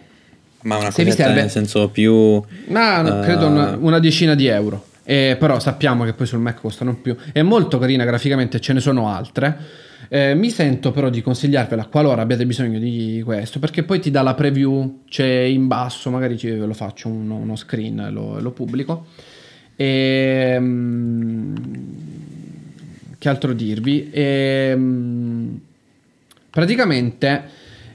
Ma una cosetta serve... nel senso più... Ma uh... credo eh, una, una decina di euro. Eh, però sappiamo che poi sul Mac costano più. È molto carina graficamente, ce ne sono altre. Eh, mi sento però di consigliarvela qualora abbiate bisogno di questo, perché poi ti dà la preview, c'è in basso, magari ve lo faccio uno, uno screen, lo, lo pubblico. E, ehm, che altro dirvi? E, ehm, praticamente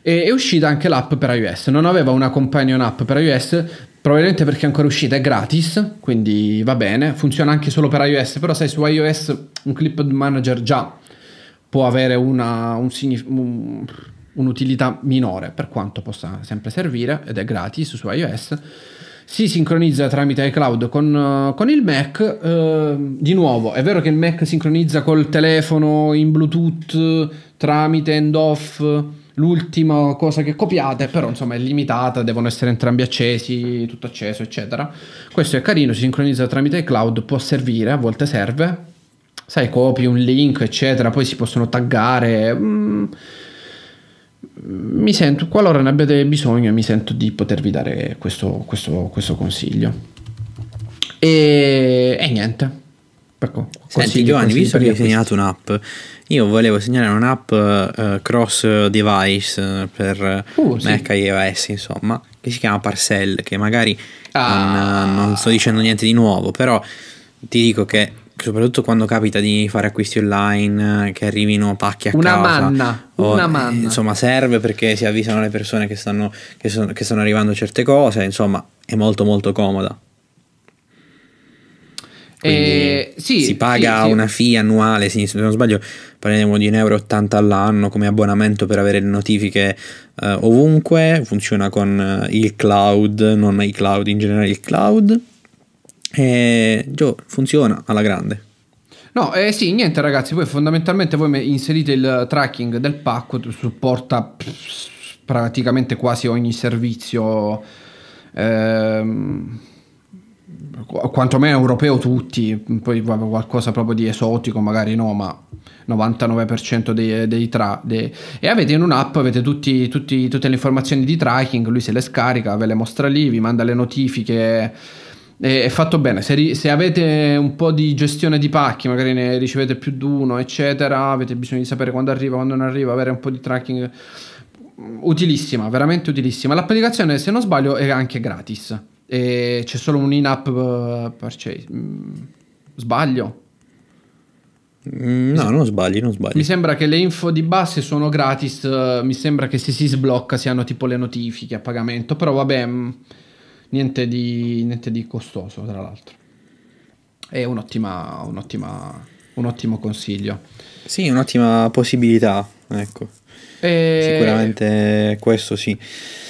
e è uscita anche l'app per iOS. Non aveva una companion app per iOS, probabilmente perché è ancora uscita, è gratis, quindi va bene, funziona anche solo per iOS, però sai su iOS un clip manager già può avere una, un, un, un'utilità minore per quanto possa sempre servire ed è gratis su iOS. Si sincronizza tramite iCloud con, con il Mac. Eh, di nuovo, è vero che il Mac sincronizza col telefono in Bluetooth tramite end-off l'ultima cosa che copiate, però insomma è limitata, devono essere entrambi accesi, tutto acceso, eccetera. Questo è carino, si sincronizza tramite cloud, può servire, a volte serve. Sai, copi un link, eccetera, poi si possono taggare. Mm. Mi sento, qualora ne abbiate bisogno, mi sento di potervi dare questo, questo, questo consiglio. E, e niente, Ecco, Senti Giovanni, visto che hai segnato un'app, io volevo segnare un'app uh, cross device eh, per eh, uh, Mac sì. iOS, insomma, che si chiama Parcel, che magari ah. non, non sto dicendo niente di nuovo, però ti dico che soprattutto quando capita di fare acquisti online che arrivino pacchi a una casa manna, o, una manna insomma serve perché si avvisano le persone che stanno, che, sono, che stanno arrivando certe cose insomma è molto molto comoda eh, sì, si paga sì, sì. una fee annuale, se non sbaglio parliamo di 1,80 euro all'anno come abbonamento per avere le notifiche eh, ovunque, funziona con eh, il cloud, non i cloud, in generale il cloud, e Gio, funziona alla grande. No, eh sì, niente ragazzi, poi fondamentalmente voi inserite il tracking del pacco, supporta praticamente quasi ogni servizio. Ehm quantomeno europeo tutti, poi qualcosa proprio di esotico magari no, ma 99% dei, dei tra dei... e avete in un'app avete tutti, tutti, tutte le informazioni di tracking, lui se le scarica, ve le mostra lì, vi manda le notifiche è, fatto bene. Se, se, avete un po' di gestione di pacchi, magari ne ricevete più di uno, eccetera, avete bisogno di sapere quando arriva, quando non arriva, avere un po' di tracking. Utilissima, veramente utilissima. L'applicazione, se non sbaglio, è anche gratis e c'è solo un in-app eh, purchase. Cioè, mm, sbaglio? Mm, no, non sbagli, non sbagli. Mi sembra che le info di base sono gratis, eh, mi sembra che se si sblocca siano tipo le notifiche a pagamento, però vabbè, mm, niente di, niente di costoso tra l'altro. È un'ottima, un'ottima un ottimo consiglio. Sì, un'ottima possibilità, ecco. E... Sicuramente questo sì.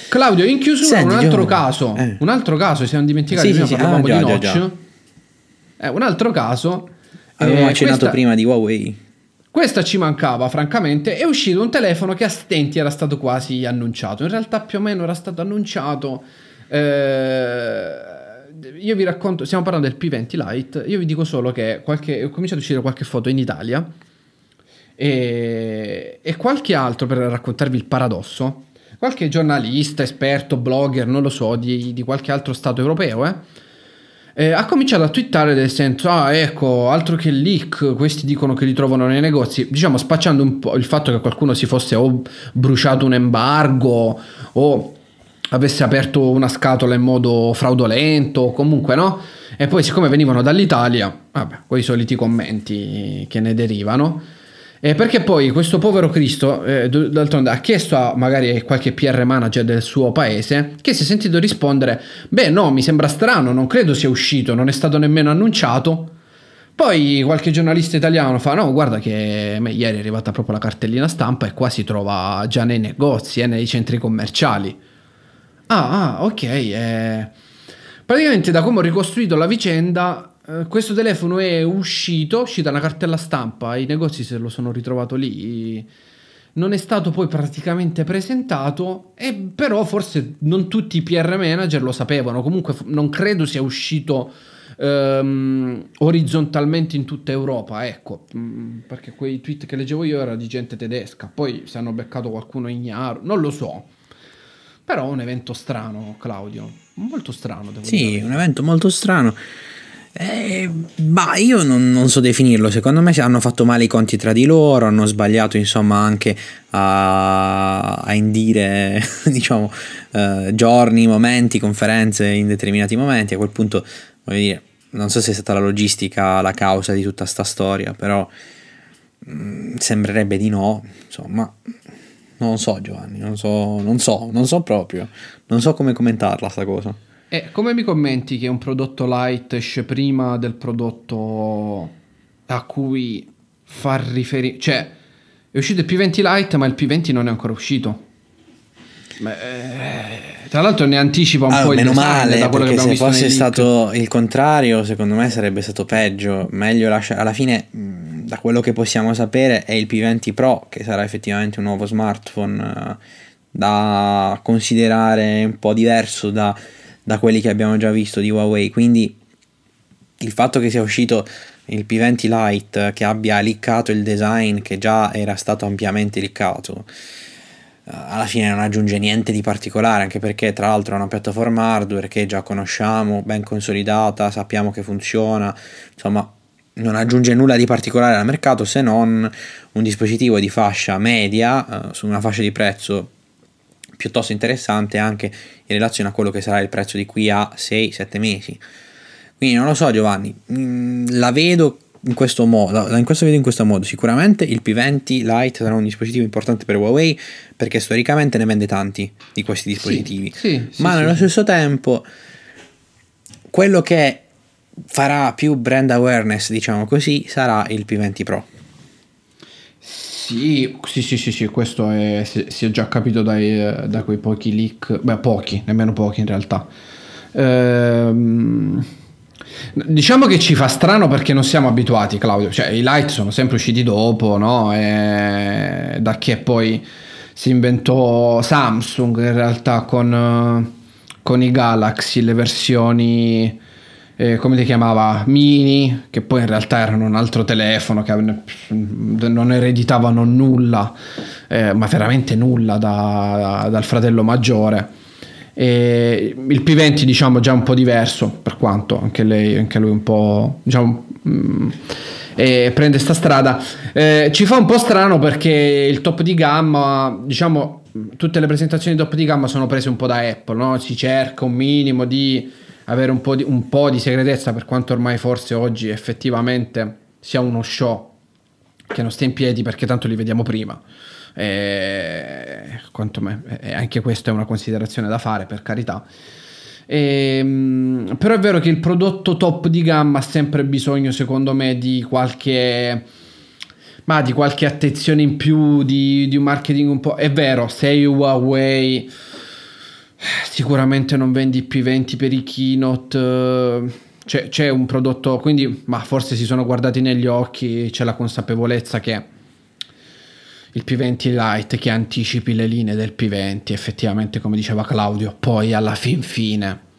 Claudio, in chiusura Senti, un altro Giovanni. caso, eh. un altro caso, ci siamo dimenticati sì, prima sì, sì. Ah, già, di già, eh, un altro caso Avevamo eh, accennato questa... prima di Huawei. Questa ci mancava, francamente. È uscito un telefono che a stenti era stato quasi annunciato. In realtà, più o meno era stato annunciato. Eh, io vi racconto, stiamo parlando del P20 Lite, io vi dico solo che qualche, ho cominciato a uscire qualche foto in Italia e, e qualche altro per raccontarvi il paradosso, qualche giornalista, esperto, blogger, non lo so, di, di qualche altro stato europeo, eh, eh, ha cominciato a twittare nel senso, ah ecco, altro che leak, questi dicono che li trovano nei negozi, diciamo spacciando un po' il fatto che qualcuno si fosse o bruciato un embargo o avesse aperto una scatola in modo fraudolento, comunque no. E poi siccome venivano dall'Italia, vabbè, quei soliti commenti che ne derivano. E perché poi questo povero Cristo, eh, d'altronde, ha chiesto a magari qualche PR manager del suo paese, che si è sentito rispondere, beh no, mi sembra strano, non credo sia uscito, non è stato nemmeno annunciato. Poi qualche giornalista italiano fa, no, guarda che beh, ieri è arrivata proprio la cartellina stampa e qua si trova già nei negozi, eh, nei centri commerciali. Ah, ah ok. Eh, praticamente da come ho ricostruito la vicenda, eh, questo telefono è uscito, è uscita una cartella stampa, i negozi se lo sono ritrovato lì. Non è stato poi praticamente presentato, e però forse non tutti i PR manager lo sapevano. Comunque non credo sia uscito Um, orizzontalmente in tutta Europa, ecco, mm, perché quei tweet che leggevo io era di gente tedesca, poi se hanno beccato qualcuno ignaro, non lo so. Però un evento strano, Claudio. Molto strano, devo sì, dire. Sì, un evento molto strano. Eh, io non, non, so definirlo. Secondo me hanno fatto male i conti tra di loro. Hanno sbagliato, insomma, anche a, a indire diciamo, eh, giorni, momenti, conferenze in determinati momenti. A quel punto, voglio dire, non so se è stata la logistica la causa di tutta sta storia, però mh, mm, sembrerebbe di no. Insomma, non so Giovanni, non so, non so, non so proprio, non so come commentarla sta cosa. E eh, come mi commenti che un prodotto light esce prima del prodotto a cui fa riferimento? Cioè, è uscito il P20 Lite, ma il P20 non è ancora uscito. Eh, tra l'altro ne anticipa un allora, ah, po' il meno male da perché se fosse stato il contrario secondo me sarebbe stato peggio meglio lasciare alla fine mm, da quello che possiamo sapere è il P20 Pro che sarà effettivamente un nuovo smartphone eh, da considerare un po' diverso da, da quelli che abbiamo già visto di Huawei quindi il fatto che sia uscito il P20 Lite che abbia liccato il design che già era stato ampiamente liccato eh, alla fine non aggiunge niente di particolare anche perché tra l'altro è una piattaforma hardware che già conosciamo ben consolidata sappiamo che funziona insomma non aggiunge nulla di particolare al mercato se non un dispositivo di fascia media eh, su una fascia di prezzo piuttosto interessante anche in relazione a quello che sarà il prezzo di qui a 6-7 mesi. Quindi non lo so Giovanni, mm, la vedo in questo modo, in questo video in questo modo, sicuramente il P20 Lite sarà un dispositivo importante per Huawei perché storicamente ne vende tanti di questi dispositivi, sì, sì, ma sì, nello stesso tempo quello che farà più brand awareness, diciamo così, sarà il P20 Pro. Sì, sì, sì, sì, sì questo è, si, è già capito dai, da quei pochi leak, beh pochi, nemmeno pochi in realtà. Ehm, diciamo che ci fa strano perché non siamo abituati, Claudio, cioè i light sono sempre usciti dopo, no? E da che poi si inventò Samsung in realtà con, con i Galaxy, le versioni eh, come li chiamava, Mini, che poi in realtà erano un altro telefono che non ereditavano nulla, eh, ma veramente nulla da, dal fratello maggiore. E il P20 diciamo già un po' diverso per quanto anche, lei, anche lui un po' diciamo, mm, e prende sta strada eh, ci fa un po' strano perché il top di gamma diciamo tutte le presentazioni top di gamma sono prese un po' da Apple no? si cerca un minimo di avere un po, di, un po' di segretezza per quanto ormai forse oggi effettivamente sia uno show che non stia in piedi perché tanto li vediamo prima. E, quanto me, e anche questa è una considerazione da fare, per carità. E, ehm, però è vero che il prodotto top di gamma ha sempre bisogno, secondo me, di qualche. Ma di qualche attenzione in più, di, di un marketing un po'. È vero, sei Huawei Sicuramente non vendi P20 per i keynote. Eh, c'è, c'è, un prodotto, quindi, ma forse si sono guardati negli occhi, c'è la consapevolezza che il P20 Lite che anticipi le linee del P20, effettivamente come diceva Claudio, poi alla fin fine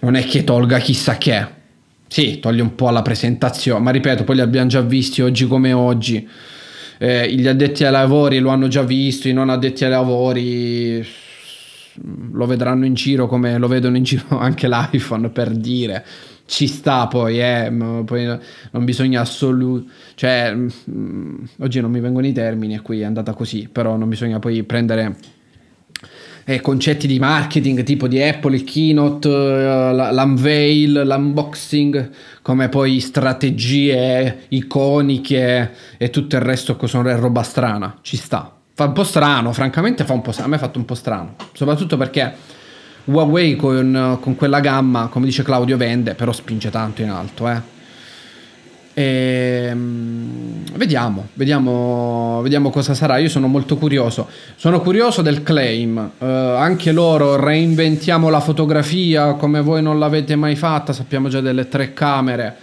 non è che tolga chissà che. Sì, toglie un po' alla presentazione, ma ripeto, poi li abbiamo già visti oggi come oggi. Eh, gli addetti ai lavori lo hanno già visto, i non addetti ai lavori lo vedranno in giro come lo vedono in giro anche l'iPhone per dire ci sta poi, eh, poi non bisogna assolutamente, cioè mh, oggi non mi vengono i termini e qui è andata così, però non bisogna poi prendere eh, concetti di marketing tipo di Apple, il keynote, eh, l'unveil, l'unboxing, come poi strategie iconiche e tutto il resto che sono roba strana, ci sta fa un po' strano, francamente fa un po' strano, a me ha fatto un po' strano, soprattutto perché Huawei con, con, quella gamma, come dice Claudio, vende, però spinge tanto in alto, eh. E, ehm, vediamo, vediamo, vediamo cosa sarà. Io sono molto curioso. Sono curioso del claim. Eh, anche loro reinventiamo la fotografia come voi non l'avete mai fatta. Sappiamo già delle tre camere.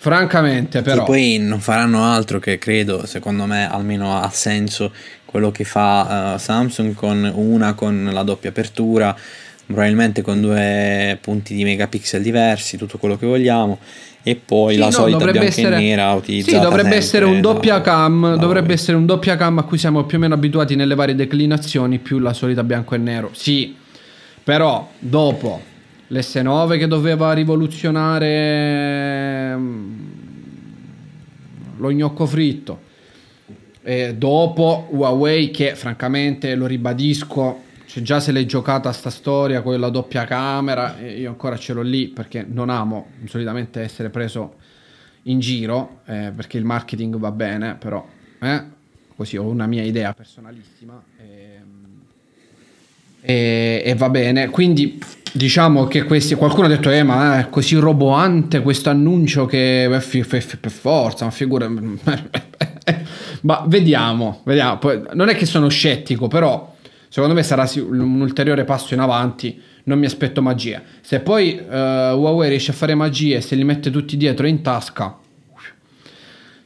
Francamente, però. E poi non faranno altro che credo, secondo me, almeno ha senso quello che fa uh, Samsung con una con la doppia apertura, probabilmente con due punti di megapixel diversi, tutto quello che vogliamo e poi sì, la no, solita bianca essere... e nera utilizzata. Sì, dovrebbe essere un doppia da, cam, da dovrebbe essere un doppia cam a cui siamo più o meno abituati nelle varie declinazioni più la solita bianco e nero. Sì. Però dopo l'S9 che doveva rivoluzionare mm, lo gnocco fritto eh, dopo Huawei che francamente lo ribadisco cioè già se l'è giocata sta storia con la doppia camera io ancora ce l'ho lì perché non amo solitamente essere preso in giro eh, perché il marketing va bene però eh, così ho una mia idea personalissima e, ehm, e, e va bene quindi diciamo che questi, qualcuno ha detto eh, ma è così roboante questo annuncio che per forza ma figura Ma vediamo, vediamo. Poi, non è che sono scettico, però secondo me sarà un ulteriore passo in avanti. Non mi aspetto magia. Se poi uh, Huawei riesce a fare magie, se li mette tutti dietro in tasca,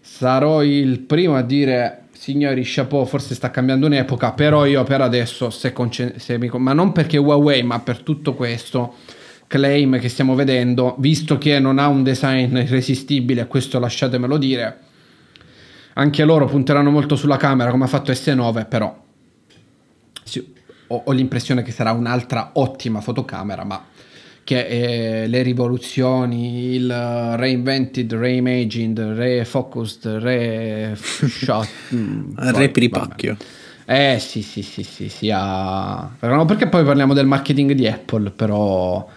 sarò il primo a dire signori chapeau forse sta cambiando un'epoca però io per adesso se se mi, ma non perché Huawei ma per tutto questo claim che stiamo vedendo visto che non ha un design irresistibile questo lasciatemelo dire anche loro punteranno molto sulla camera come ha fatto S9 però sì, ho, ho l'impressione che sarà un'altra ottima fotocamera ma che eh, le rivoluzioni, il uh, reinvented, reimagined, refocused, re shot, mm, ah, repiripacchio. Eh sì, sì, sì, sì, sì, ah. perché poi parliamo del marketing di Apple, però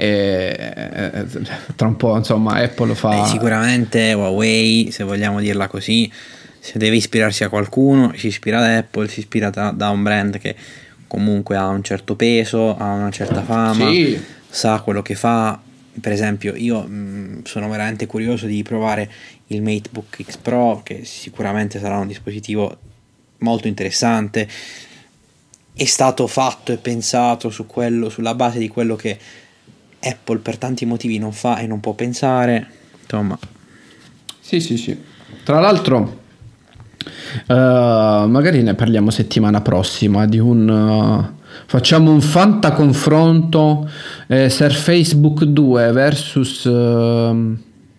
e, eh, eh, tra un po', insomma, Apple lo fa. Beh, sicuramente Huawei, se vogliamo dirla così, se deve ispirarsi a qualcuno, si ispira ad Apple, si ispira da, da un brand che comunque ha un certo peso, ha una certa fama, sì. sa quello che fa. Per esempio, io mh, mm, sono veramente curioso di provare il MateBook X Pro, che sicuramente sarà un dispositivo molto interessante. È stato fatto e pensato su quello, sulla base di quello che Apple per tanti motivi non fa e non può pensare. Insomma. Sì, sì, sì. Tra l'altro, uh, magari ne parliamo settimana prossima di un... Uh, facciamo un fanta confronto eh, Surface Book 2 versus... Uh,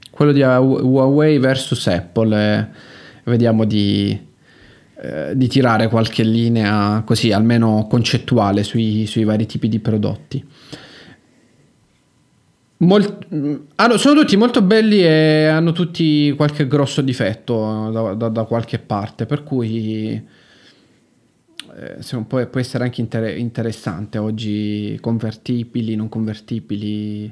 quello di Huawei versus Apple. Eh, vediamo di di tirare qualche linea così almeno concettuale sui, sui vari tipi di prodotti. Molt... Ah, sono tutti molto belli e hanno tutti qualche grosso difetto eh, da, da, da qualche parte, per cui eh, può, può, essere anche inter- interessante oggi convertibili, non convertibili.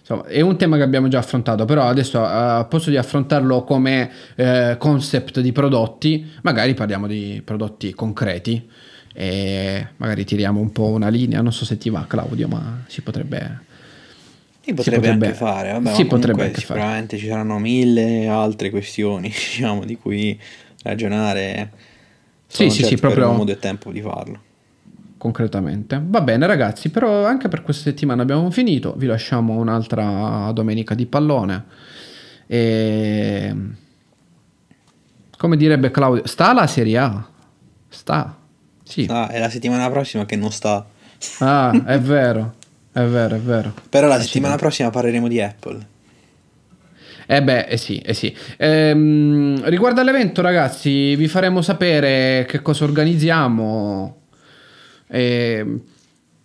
Insomma, è un tema che abbiamo già affrontato, però adesso al eh, posto di affrontarlo come eh, concept di prodotti, magari parliamo di prodotti concreti e magari tiriamo un po' una linea, non so se ti va Claudio, ma si potrebbe si potrebbe, potrebbe, anche fare, Vabbè, si potrebbe anche sicuramente fare. ci saranno mille altre questioni diciamo, di cui ragionare. Sono sì, certo sì, sì, proprio modo e tempo di farlo. Concretamente. Va bene ragazzi, però anche per questa settimana abbiamo finito, vi lasciamo un'altra domenica di pallone. E... Ehm, come direbbe Claudio, sta la Serie A? Sta. Sì. Ah, è la settimana prossima che non sta. Ah, è vero. È vero, è vero. Però la settimana prossima parleremo di Apple. Eh beh, eh sì, eh sì. Ehm, riguardo all'evento, ragazzi, vi faremo sapere che cosa organizziamo. E ehm,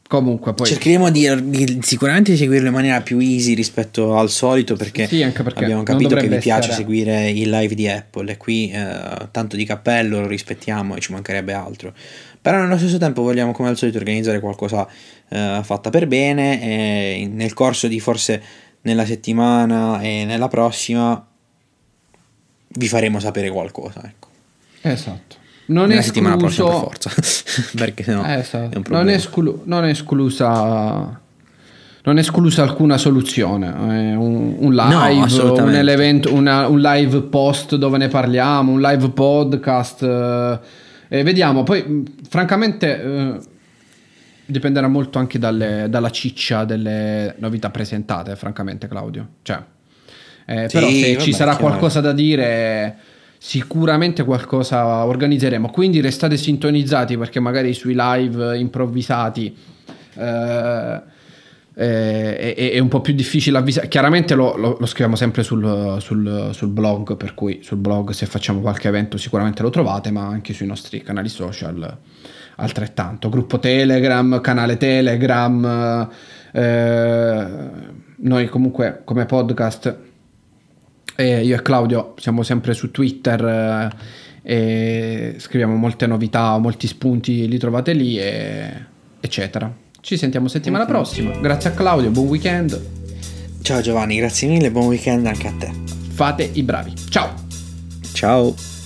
comunque poi... Cercheremo di, di sicuramente seguirlo in maniera più easy rispetto al solito perché, sì, perché abbiamo capito che vi piace essere. seguire il live di Apple e qui eh, tanto di cappello lo rispettiamo e ci mancherebbe altro però nello stesso tempo vogliamo come al solito organizzare qualcosa eh, fatta per bene e nel corso di forse nella settimana e nella prossima vi faremo sapere qualcosa, ecco. Esatto. Non è settimana prossima per forza, perché sennò eh, esatto. è un esatto. problema. Non è, esclu- non è esclusa non è esclusa alcuna soluzione. Eh, un, un, live, no, un, event, una, un live post dove ne parliamo, un live podcast. Eh, eh, vediamo, poi mh, francamente eh, dipenderà molto anche dalle, dalla ciccia delle novità presentate, francamente Claudio. Cioè, eh, sì, però se vabbè, ci sarà chiaro. qualcosa da dire, sicuramente qualcosa organizzeremo. Quindi restate sintonizzati perché magari sui live improvvisati... Eh, eh, è, è, un po' più difficile avvisare. Chiaramente lo, lo, lo scriviamo sempre sul, sul, sul, blog, per cui sul blog se facciamo qualche evento sicuramente lo trovate, ma anche sui nostri canali social altrettanto. Gruppo Telegram, canale Telegram. Eh, noi comunque come podcast, eh, io e Claudio siamo sempre su Twitter eh, e scriviamo molte novità, molti spunti, li trovate lì, e, eccetera. Ci sentiamo settimana prossima. Grazie a Claudio, buon weekend. Ciao Giovanni, grazie mille, buon weekend anche a te. Fate i bravi. Ciao. Ciao.